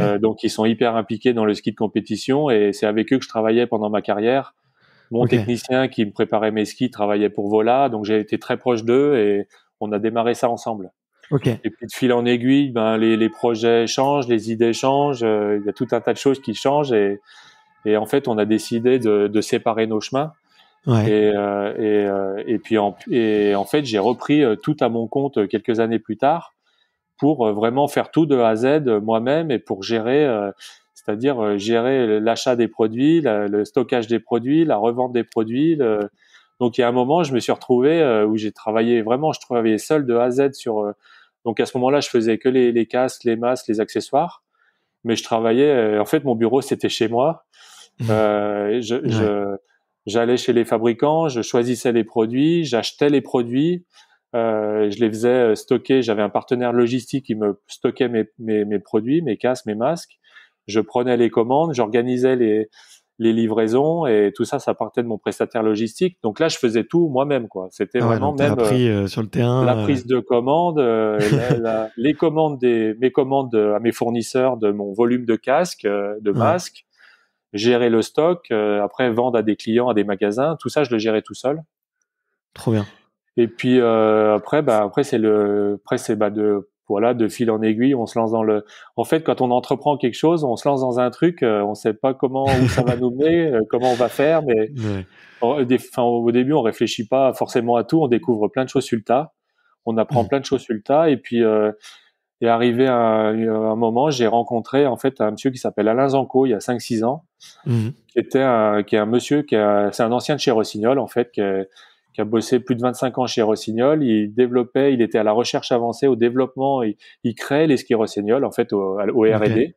Euh, donc, ils sont hyper impliqués dans le ski de compétition et c'est avec eux que je travaillais pendant ma carrière. Mon technicien qui me préparait mes skis travaillait pour Vola, donc j'ai été très proche d'eux et on a démarré ça ensemble. Et puis de fil en aiguille, ben, les, les projets changent, les idées changent, euh, il y a tout un tas de choses qui changent et, et en fait on a décidé de, de séparer nos chemins. Et, euh, et, euh, et, puis en, et en fait j'ai repris tout à mon compte quelques années plus tard pour vraiment faire tout de A à Z moi-même et pour gérer, c'est-à-dire gérer l'achat des produits, le stockage des produits, la revente des produits. donc il y a un moment, je me suis retrouvé où j'ai travaillé vraiment, je travaillais seul de A à Z sur donc à ce moment-là, je faisais que les, casques, les masques, les accessoires, mais je travaillais. Euh, en fait, mon bureau c'était chez moi. Mmh. Euh, j'allais chez les fabricants, je choisissais les produits, j'achetais les produits, euh, je les faisais stocker. J'avais un partenaire logistique qui me stockait mes, mes produits, mes casques, mes masques. Je prenais les commandes, j'organisais les, les livraisons et tout ça, ça partait de mon prestataire logistique. Donc là, je faisais tout moi-même, quoi. C'était ah vraiment même euh, euh, sur le terrain la euh, prise de commande, les commandes des mes commandes à mes fournisseurs de mon volume de casque, de masques gérer le stock, après vendre à des clients, à des magasins, tout ça, je le gérais tout seul. Trop bien. Et puis après, bah après c'est le après c'est bah, de voilà, de fil en aiguille, on se lance dans le. En fait, quand on entreprend quelque chose, on se lance dans un truc, euh, on ne sait pas comment ça va nous mener, euh, comment on va faire, mais euh, au début, on réfléchit pas forcément à tout, on découvre plein de choses sur le tas, on apprend mm. plein de choses sur le tas, et puis il est arrivé à un, moment, j'ai rencontré en fait un monsieur qui s'appelle Alain Zanco il y a 5-6 ans, mm. qui était qui est un monsieur qui c'est un ancien de chez Rossignol en fait, qui qui a bossé plus de 25 ans chez Rossignol. Il développait, il était à la recherche avancée, au développement, il, il créait les skis Rossignol, en fait, au, R&D.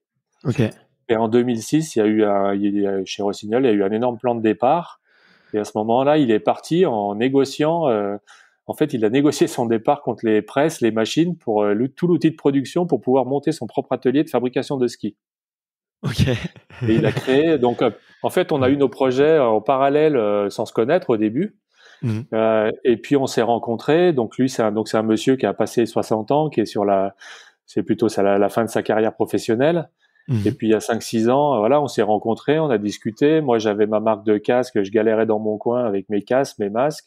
Et en 2006, il y a eu chez Rossignol, il y a eu un énorme plan de départ. Et à ce moment-là, il est parti en négociant. Euh, en fait, il a négocié son départ contre les presses, les machines, pour euh, tout l'outil de production, pour pouvoir monter son propre atelier de fabrication de skis. et il a créé. Donc, euh, en fait, on a eu nos projets en parallèle, sans se connaître au début. Mhm. Euh, et puis on s'est rencontrés. Donc lui, c'est un, donc c'est un monsieur qui a passé 60 ans, qui est sur la, c'est plutôt la, fin de sa carrière professionnelle. Mhm. Et puis il y a 5-6 ans, voilà, on s'est rencontrés, on a discuté. Moi, j'avais ma marque de casque, je galérais dans mon coin avec mes casques, mes masques.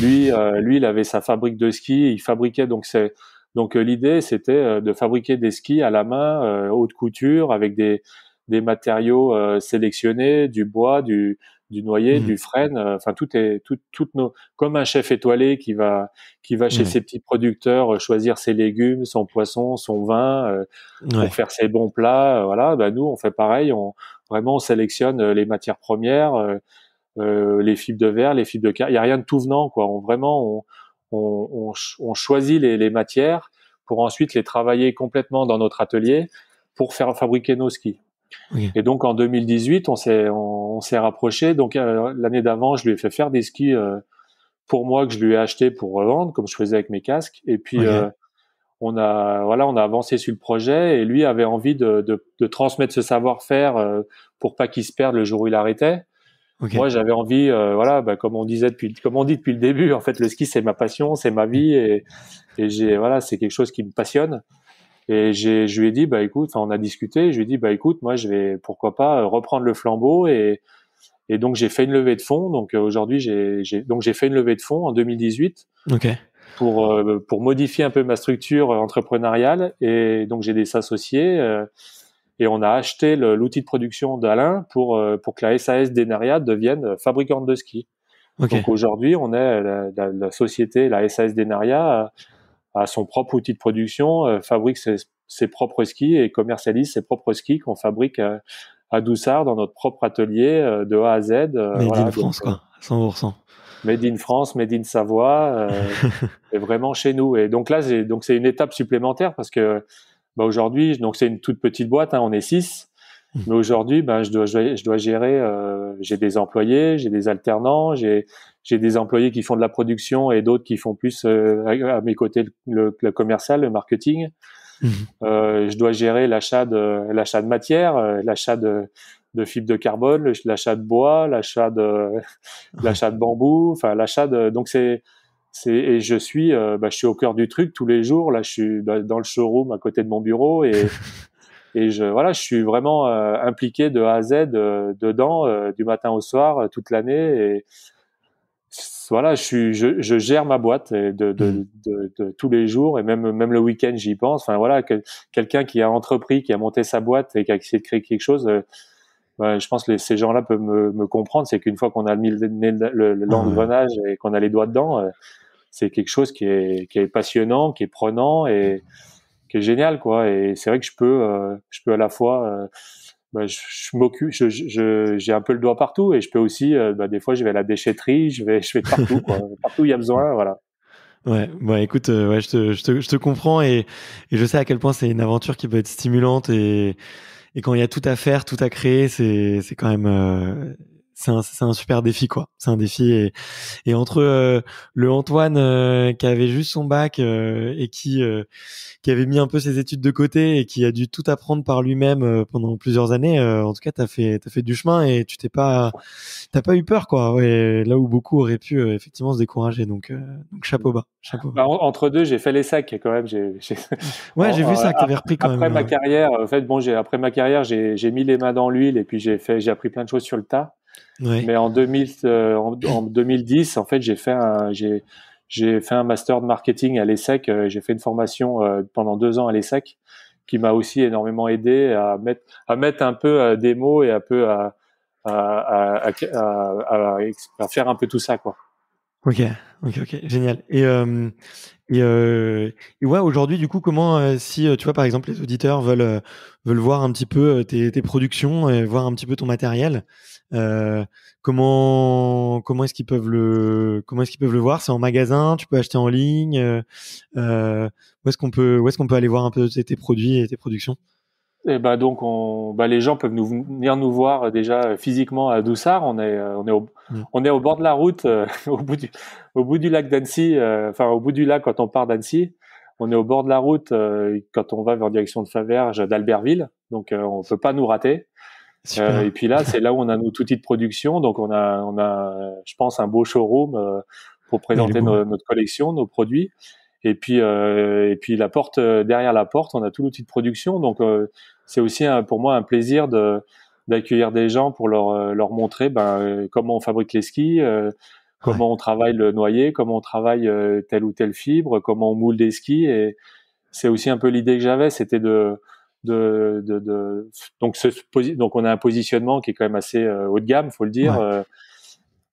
Lui, euh, lui, il avait sa fabrique de ski. Il fabriquait donc c'est donc euh, l'idée, c'était de fabriquer des skis à la main, haute couture, avec des des matériaux sélectionnés, du bois, du du noyer, mmh. du frêne, euh, enfin tout est tout, toutes nos comme un chef étoilé qui va qui va chez mmh. ses petits producteurs euh, choisir ses légumes, son poisson, son vin euh, pour faire ses bons plats, voilà, bah nous on fait pareil, on vraiment on sélectionne les matières premières, les fibres de verre, les fibres de car, il y a rien de tout venant quoi, on vraiment on, on, on choisit les, les matières pour ensuite les travailler complètement dans notre atelier pour faire fabriquer nos skis. Et donc en 2018, on s'est on, s'est rapproché. Donc euh, l'année d'avant, je lui ai fait faire des skis euh, pour moi que je lui ai acheté pour revendre, comme je faisais avec mes casques. Et puis euh, on a voilà, on a avancé sur le projet et lui avait envie de, de, transmettre ce savoir-faire pour pas qu'il se perde le jour où il arrêtait. Moi, j'avais envie, voilà, bah, comme on disait depuis, comme on dit depuis le début, en fait, le ski c'est ma passion, c'est ma vie et, et j'ai, voilà, c'est quelque chose qui me passionne. Et j'ai, je lui ai dit, bah écoute, on a discuté, je lui ai dit, bah écoute, moi je vais, pourquoi pas, euh, reprendre le flambeau. Et, et donc j'ai fait une levée de fonds. Donc euh, aujourd'hui, j'ai, j'ai, donc j'ai fait une levée de fonds en 2018 pour, euh, pour modifier un peu ma structure entrepreneuriale. Et donc j'ai des associés. et on a acheté l'outil de production d'Alain pour, pour que la SAS Denaria devienne fabricante de ski. Donc aujourd'hui, on est la, la société, la SAS Denaria, à son propre outil de production, euh, fabrique ses, propres skis et commercialise ses propres skis qu'on fabrique euh, à, à dans notre propre atelier euh, de A à Z. Made in France, quoi, 100%. Made in France, Made in Savoie, c'est vraiment chez nous. Et donc là, donc c'est une étape supplémentaire parce que bah, aujourd'hui, donc c'est une toute petite boîte, hein, on est six. Mais aujourd'hui, ben, je, dois, je dois gérer, euh, j'ai des employés, j'ai des alternants, j'ai des employés qui font de la production et d'autres qui font plus euh, à mes côtés le, commercial, le marketing. Mmh. Euh, je dois gérer l'achat de, l'achat de matière, euh, l'achat de, de fibres de carbone, l'achat de bois, l'achat de, l'achat de bambou, enfin l'achat de. Donc c'est et je suis, bah, je suis au cœur du truc tous les jours. Là, je suis ben, dans le showroom à côté de mon bureau et Et je, voilà, je suis vraiment euh, impliqué de A à Z euh, dedans, euh, du matin au soir, toute l'année. Et voilà, je, je, gère ma boîte mmh. de, tous les jours et même, même le week-end, j'y pense. Enfin, voilà, quelqu'un qui a entrepris, qui a monté sa boîte et qui a essayé de créer quelque chose, bah, je pense que ces gens-là peuvent me, comprendre. C'est qu'une fois qu'on a mis ah l'engrenage le, et qu'on a les doigts dedans, c'est quelque chose qui est, qui est passionnant, qui est prenant et qui est génial quoi et c'est vrai que je peux euh, je peux à la fois euh, bah, je, m'occupe j'ai je, un peu le doigt partout et je peux aussi euh, bah, des fois je vais à la déchetterie je vais je vais partout quoi. partout il y a besoin voilà Ouais, bah écoute, ouais, je, te, je, te, je te comprends et, je sais à quel point c'est une aventure qui peut être stimulante et, et quand il y a tout à faire, tout à créer, c'est quand même c'est un, un, super défi quoi. C'est un défi et, et entre euh, le Antoine euh, qui avait juste son bac euh, et qui qui avait mis un peu ses études de côté et qui a dû tout apprendre par lui-même pendant plusieurs années, en tout cas t'as fait t'as fait du chemin et tu t'es pas t'as pas eu peur quoi. là où beaucoup auraient pu effectivement se décourager donc donc chapeau bas. Chapeau. Bah, entre deux j'ai fait les sacs quand même. j'ai Ouais j'ai vu ça que t'avais repris quand après même. Après ma carrière en fait bon j'ai après ma carrière j'ai mis les mains dans l'huile et puis j'ai fait j'ai appris plein de choses sur le tas. Mais en, euh, en, 2010, en fait, j'ai fait un, j'ai, j'ai fait un master de marketing à l'ESSEC. Euh, j'ai fait une formation euh, pendant deux ans à l'ESSEC qui m'a aussi énormément aidé à mettre, à mettre un peu des mots et un peu à, à, à, faire un peu tout ça, quoi. Ok, ok, ok, génial. Et, et, ouais, aujourd'hui, du coup, comment, si tu vois, par exemple, les auditeurs veulent, veulent voir un petit peu tes, tes productions et voir un petit peu ton matériel, euh, comment comment est-ce qu'ils peuvent le comment est-ce qu'ils peuvent le voir C'est en magasin, tu peux acheter en ligne. Euh, euh, où est-ce qu'on peut où est-ce qu'on peut aller voir un peu tes produits et tes productions et eh bah ben, donc on, bah, les gens peuvent nous, venir nous voir déjà physiquement à Doussard. On est on est au, mm. on est au bord de la route, au bout du au bout du lac d'Annecy, enfin au bout du lac quand on part d'Annecy on est au bord de la route quand on va vers direction de Faverges d'Albertville, donc on ne peut pas nous rater. Euh, et puis là, c'est là où on a nos outils de production. Donc, on a, on a je pense, un beau showroom euh, pour présenter notre collection, nos produits. Et puis, euh, et puis la porte euh, derrière la porte, on a tout l'outil de production. Donc, c'est aussi pour moi un plaisir de d'accueillir des gens pour leur leur montrer ben, comment on fabrique les skis, comment on travaille le noyer, comment on travaille telle ou telle fibre, comment on moule des skis. Et c'est aussi un peu l'idée que j'avais, c'était de de, donc donc on a un positionnement qui est quand même assez euh, haut de gamme, faut le dire. Euh.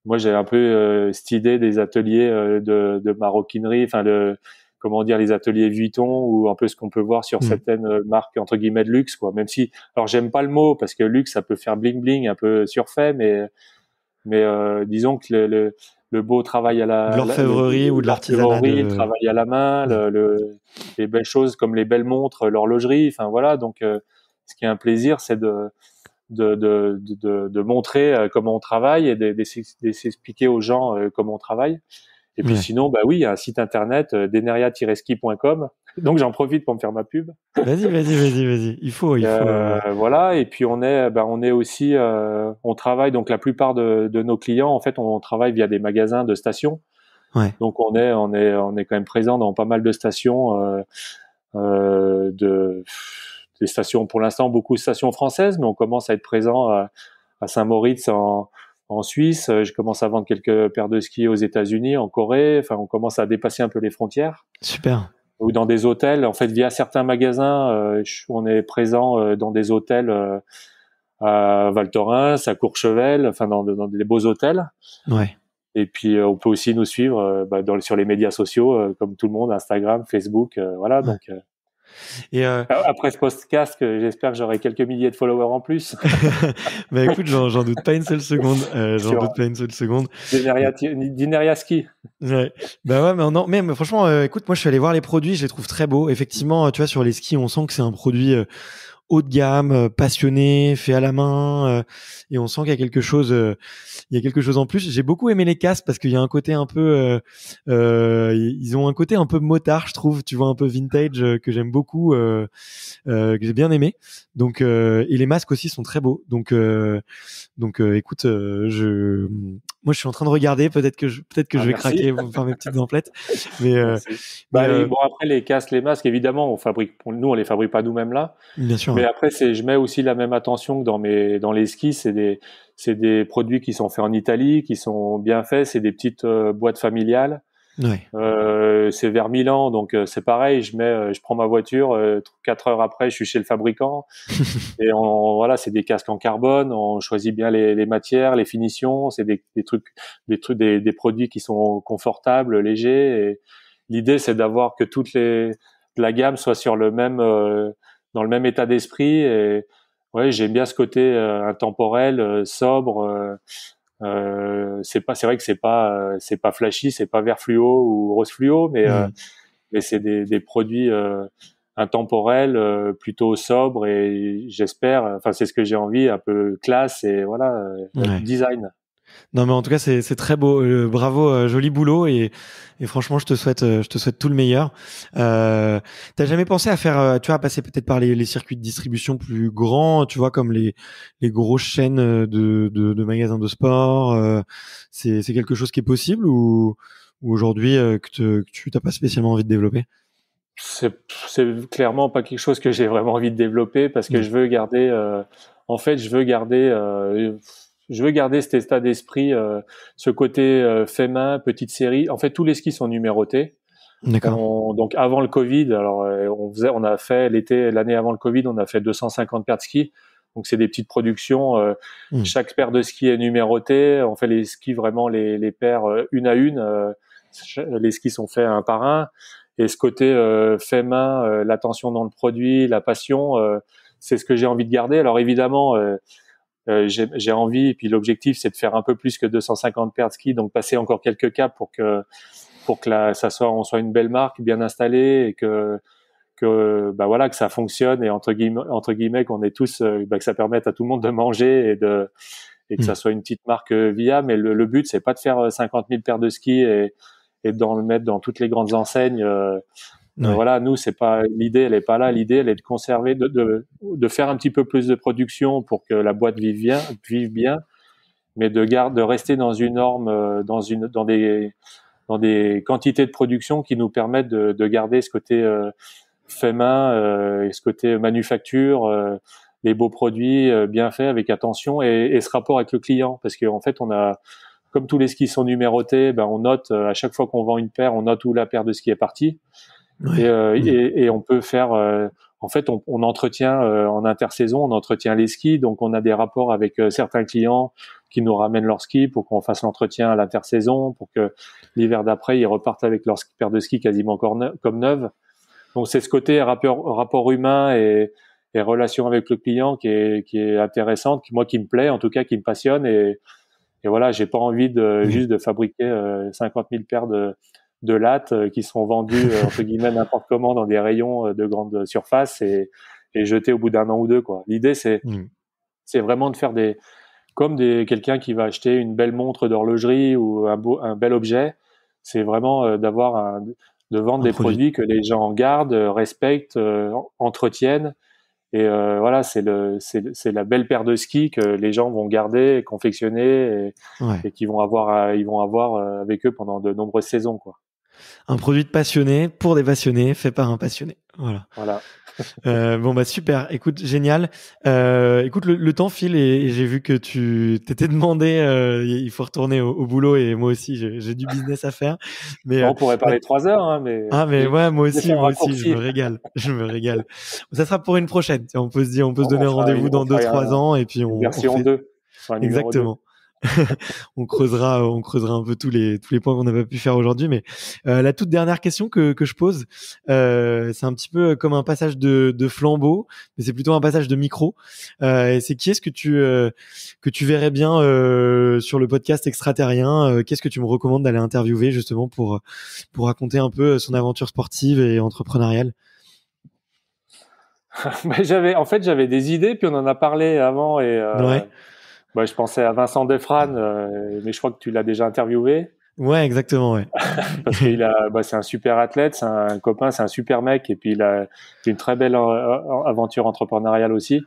moi, j'ai un peu euh, cette idée des ateliers de, maroquinerie, enfin le comment dire les ateliers Vuitton ou un peu ce qu'on peut voir sur mm. certaines marques entre guillemets de luxe quoi même si alors j'aime pas le mot parce que luxe ça peut faire bling bling un peu surfait mais mais disons que le, le, le beau travail à la ou de travail à la main, les belles choses comme les belles montres, l'horlogerie, enfin voilà. Donc, euh, ce qui est un plaisir, c'est de de, de, montrer euh, comment on travaille et s'expliquer aux gens euh, comment on travaille. Et puis sinon, bah oui, il y a un site internet, euh, deneria-ski.com. Donc j'en profite pour me faire ma pub. Vas-y, vas-y, vas-y, vas-y. Il faut, il faut. Euh, voilà. Et puis on est, bah, on est aussi, euh, on travaille. Donc la plupart de, nos clients, en fait, on travaille via des magasins de stations. Donc on est, on est, on est quand même présent dans pas mal de stations, de des stations. Pour l'instant, beaucoup de stations françaises, mais on commence à être présent à, à Saint-Moritz en en Suisse, euh, je commence à vendre quelques paires de skis aux États-Unis, en Corée. Enfin, on commence à dépasser un peu les frontières. Super. Ou dans des hôtels. En fait, via certains magasins, euh, on est présent euh, dans des hôtels à Val Thorens, à Courchevel, enfin dans, des beaux hôtels. Ouais. Et puis, on peut aussi nous suivre bah, dans, sur les médias sociaux, comme tout le monde, Instagram, Facebook, voilà. Donc, et euh, ah Après ce podcast, j'espère que j'aurai quelques milliers de followers en plus. bah écoute, j'en doute pas une seule seconde. Euh, j'en doute pas une seule seconde. Dineriaski. Ouais. Bah ouais, mais non, mais, franchement, euh, écoute, moi je suis allé voir les produits, je les trouve très beaux. Effectivement, tu vois, sur les skis, on sent que c'est un produit haut de gamme, euh, passionné, fait à la main, euh, et on sent qu'il y a quelque chose, euh, il y a quelque chose en plus. J'ai beaucoup aimé les casques parce qu'il y a un côté un peu, ils ont un côté un peu motard, je trouve, tu vois, un peu vintage que j'aime beaucoup, que j'ai bien aimé. Donc, et les masques aussi sont très beaux. Donc, donc, écoute, je moi, je suis en train de regarder. Peut-être que je, peut-être que ah, je vais craquer, pour faire mes petites emplettes. Mais, euh, bah, euh, bon, après les casques, les masques, évidemment, on fabrique. Nous, on les fabrique pas nous-mêmes là. Mais après, c'est, je mets aussi la même attention que dans mes, dans les skis. C'est des, c'est des produits qui sont faits en Italie, qui sont bien faits. C'est des petites euh, boîtes familiales. Ouais. Euh, c'est vers Milan, donc euh, c'est pareil. Je mets, euh, je prends ma voiture, euh, quatre heures après, je suis chez le fabricant. et on, voilà, c'est des casques en carbone. On choisit bien les, les matières, les finitions. C'est des, des, trucs, des trucs, des, des, produits qui sont confortables, légers. Et l'idée, c'est d'avoir que toutes les la gamme soit sur le même, dans le même état d'esprit. Et ouais, j'aime bien ce côté intemporel, sobre. Euh, c'est pas, c'est vrai que c'est pas, euh, c'est pas flashy, c'est pas vert fluo ou rose fluo, mais euh, mm. mais c'est des, produits intemporels, plutôt sobres et j'espère, enfin c'est ce que j'ai envie, un peu classe et voilà design. Non, mais en tout cas, c'est, c'est très beau. Euh, bravo, euh, joli boulot. Et, et, franchement, je te souhaite, euh, je te souhaite tout le meilleur. T'as jamais pensé à faire, tu vois, passer peut-être par les, les, circuits de distribution plus grands, tu vois, comme les, les grosses chaînes de, de, de magasins de sport. c'est, c'est quelque chose qui est possible ou, ou aujourd'hui que, tu t'as pas spécialement envie de développer c'est, c'est clairement pas quelque chose que j'ai vraiment envie de développer parce que mmh. je veux garder. en fait, je veux garder je veux garder cet état d'esprit, euh, ce côté euh, fait main, petite série. En fait, tous les skis sont numérotés. D'accord. donc avant le Covid, alors euh, on faisait, on a fait l'été, l'année avant le Covid, on a fait 250 paires de skis. Donc c'est des petites productions. Mmh. Chaque paire de skis est numérotée. On fait les skis vraiment les, les paires une à une. les skis sont faits un par un. Et ce côté fait main, l'attention dans le produit, la passion, c'est ce que j'ai envie de garder. Alors évidemment, euh, j'ai envie et puis l'objectif c'est de faire un peu plus que 250 paires de skis donc passer encore quelques caps pour que pour que la, ça soit on soit une belle marque bien installée et que que bah voilà que ça fonctionne et entre guillemets entre guillemets qu'on est tous euh, bah, que ça permette à tout le monde de manger et de et que ça hmm. soit une petite marque euh, via. mais le, le but c'est pas de faire 50 000 paires de skis et et d'en le mettre dans toutes les grandes enseignes euh, voilà, nous, c'est pas l'idée, elle est pas là. L'idée, elle est de conserver, de, de, faire un petit peu plus de production pour que la boîte vive bien, vive bien mais de garde, de rester dans une norme, euh, dans une, dans des, dans des quantités de production qui nous permettent de, de garder ce côté euh, fait main, et ce côté manufacture, les beaux produits bien faits avec attention et, et, ce rapport avec le client, parce qu'en en fait, on a comme tous les skis sont numérotés, ben on note à chaque fois qu'on vend une paire, on note où la paire de ski est partie. Euh, et, et, on peut faire, euh, en fait, on, on entretient euh, en intersaison, on entretient les skis, donc on a des rapports avec certains clients qui nous ramènent leurs skis pour qu'on fasse l'entretien à l'intersaison, pour que l'hiver d'après ils repartent avec leur paire de skis quasiment comme neuve. Donc c'est ce côté rapport, humain et, relation avec le client qui est, qui est intéressante, qui, moi qui me plaît, en tout cas qui me passionne et, et voilà, j'ai pas envie de mmh. juste de fabriquer 50 000 paires de de lattes euh, qui sont vendues euh, entre guillemets n'importe comment dans des rayons euh, de grande surface et, et jetées au bout d'un an ou deux. Quoi. L'idée, c'est, mm. c'est vraiment de faire des comme des, quelqu'un qui va acheter une belle montre d'horlogerie ou un, un bel objet. C'est vraiment d'avoir un, de vendre des produits que les gens gardent, respectent, entretiennent. Et voilà, c'est le, c'est, la belle paire de skis que les gens vont garder, confectionner et, qu'ils vont avoir, ils vont avoir avec eux pendant de nombreuses saisons, quoi. Un produit de passionné pour des passionnés, fait par un passionné. Voilà. Voilà. Euh, bon bah super, écoute génial. Euh, écoute le, temps file et, j'ai vu que tu t'étais demandé, euh, il faut retourner au, boulot et moi aussi j'ai du business à faire. Mais on pourrait parler trois heures, hein, mais ah mais ouais moi aussi moi aussi je me régale, je me régale. Ça sera pour une prochaine. On peut se dire, on peut se ben, donner rendez-vous dans deux trois ans et puis on, Version deux. Exactement. on creusera, on creusera un peu tous les tous les points qu'on n'a pas pu faire aujourd'hui. Mais euh, la toute dernière question que, que je pose, euh, c'est un petit peu comme un passage de, de flambeau, mais c'est plutôt un passage de micro. Euh, c'est qui est-ce que tu euh, que tu verrais bien sur le podcast extraterrien Qu'est-ce que tu me recommandes d'aller interviewer justement pour pour raconter un peu son aventure sportive et entrepreneuriale bah, j'avais, en fait, j'avais des idées, puis on en a parlé avant et. Euh, bah, je pensais à Vincent Defran, euh, mais je crois que tu l'as déjà interviewé. Ouais, exactement. Ouais. Parce qu'il a, bah, c'est un super athlète, c'est un copain, c'est un super mec, et puis il a une très belle euh, euh, aventure entrepreneuriale aussi.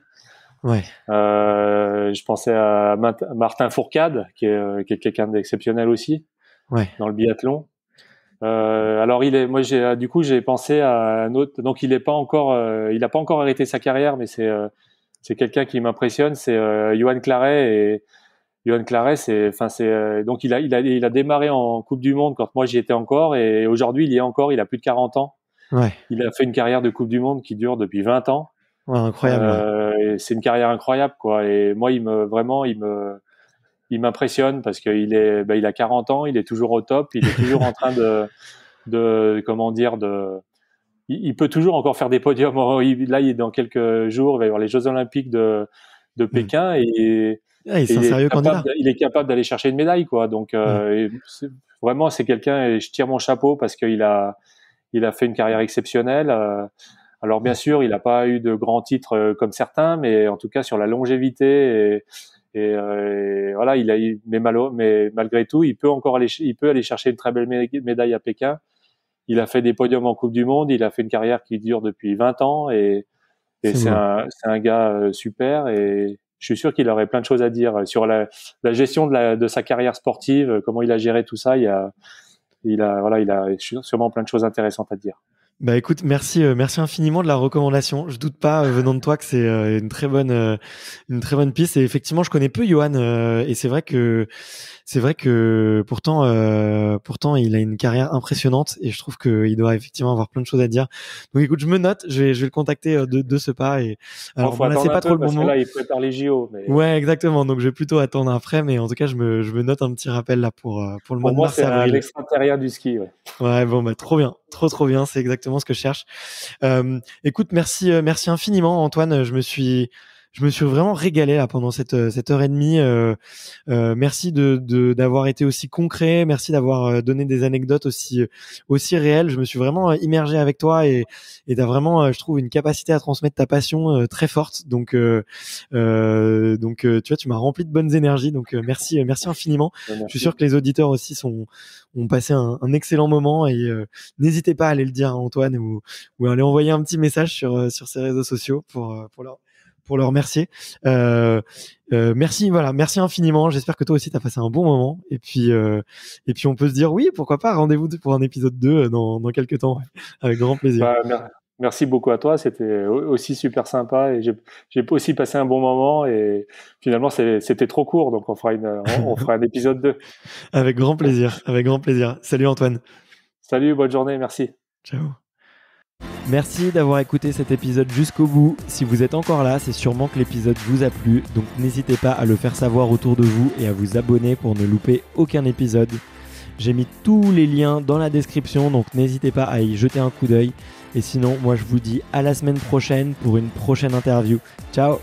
Ouais. Euh, je pensais à Martin Fourcade, qui est, quelqu'un d'exceptionnel aussi, ouais. dans le biathlon. Euh, alors il est, moi j'ai, du coup j'ai pensé à un autre. Donc il est pas encore, il n'a pas encore arrêté sa carrière, mais c'est c'est quelqu'un qui m'impressionne, c'est euh, Johan Claret et Claret, c'est, euh, donc il a, il a, démarré en Coupe du Monde quand moi j'y étais encore et aujourd'hui il y est encore, il a plus de 40 ans. Il a fait une carrière de Coupe du Monde qui dure depuis 20 ans. incroyable. Euh, c'est une carrière incroyable, quoi. Et moi, il me, vraiment, il me, il m'impressionne parce qu'il est, bah, il a 40 ans, il est toujours au top, il est toujours en train de, de, comment dire, de, il, peut toujours encore faire des podiums. Oh, là, il est dans quelques jours, il va y avoir les Jeux Olympiques de, de hmm. Pékin et, ah, il, est capable, d'aller chercher une médaille, quoi. Donc, euh, hmm. vraiment, c'est quelqu'un et je tire mon chapeau parce qu'il a, il a fait une carrière exceptionnelle. Euh, alors, bien sûr, il n'a pas eu de grands titres euh, comme certains, mais en tout cas sur la longévité et, voilà, il a, mais, mais malgré tout, il peut encore aller, il peut aller chercher une très belle médaille à Pékin il a fait des podiums en Coupe du Monde, il a fait une carrière qui dure depuis 20 ans et, c'est un, gars euh, super et je suis sûr qu'il aurait plein de choses à dire euh, sur la, gestion de, sa carrière sportive, euh, comment il a géré tout ça. Il a, il a, voilà, il a sûrement plein de choses intéressantes à dire. Bah écoute, merci, euh, merci infiniment de la recommandation. Je doute pas, euh, venant de toi, que c'est euh, une très bonne, une très bonne piste. Et effectivement, je connais peu Johan, et c'est vrai que, c'est vrai que, pourtant, pourtant, il a une carrière impressionnante, et je trouve qu'il doit effectivement avoir plein de choses à dire. Donc écoute, je me note, je vais, je vais le contacter de, de ce pas. Et alors, voilà, c'est pas trop le bon moment. JO. Ouais, exactement. Donc je vais plutôt attendre après, mais en tout cas, je me, je me note un petit rappel là pour, pour le moment mois de mars. Pour moi, c'est l'extérieur du ski. Ouais. bon, bah trop bien, trop trop bien, c'est exactement ce que je cherche. Euh, écoute, merci, euh, merci infiniment, Antoine. Je me suis je me suis vraiment régalé là pendant cette euh, cette heure et demie. Euh, euh, merci de d'avoir été aussi concret, merci d'avoir donné des anecdotes aussi aussi réelles. Je me suis vraiment immergé avec toi et et as vraiment, je trouve, une capacité à transmettre ta passion très forte. Donc donc tu vois, tu m'as rempli de bonnes énergies. Donc merci merci infiniment. Je suis sûr que les auditeurs aussi sont ont passé un, excellent moment et n'hésitez pas à aller le dire à Antoine ou, ou à aller envoyer un petit message sur sur ses réseaux sociaux pour pour leur pour le remercier. Euh, euh, merci, voilà, merci infiniment. J'espère que toi aussi tu as passé un bon moment. Et puis, euh, et puis on peut se dire oui, pourquoi pas, rendez-vous pour un épisode 2 dans, dans quelques temps, avec grand plaisir. Bah, merci beaucoup à toi, c'était aussi super sympa et j'ai aussi passé un bon moment et finalement c'était trop court, donc on fera, une, on fera un épisode 2. Avec grand plaisir, avec grand plaisir. Salut Antoine. Salut, bonne journée, merci. Ciao. Merci d'avoir écouté cet épisode jusqu'au bout. Si vous êtes encore là, c'est sûrement que l'épisode vous a plu, donc n'hésitez pas à le faire savoir autour de vous et à vous abonner pour ne louper aucun épisode. J'ai mis tous les liens dans la description, donc n'hésitez pas à y jeter un coup d'œil. Et sinon, moi je vous dis à la semaine prochaine pour une prochaine interview. Ciao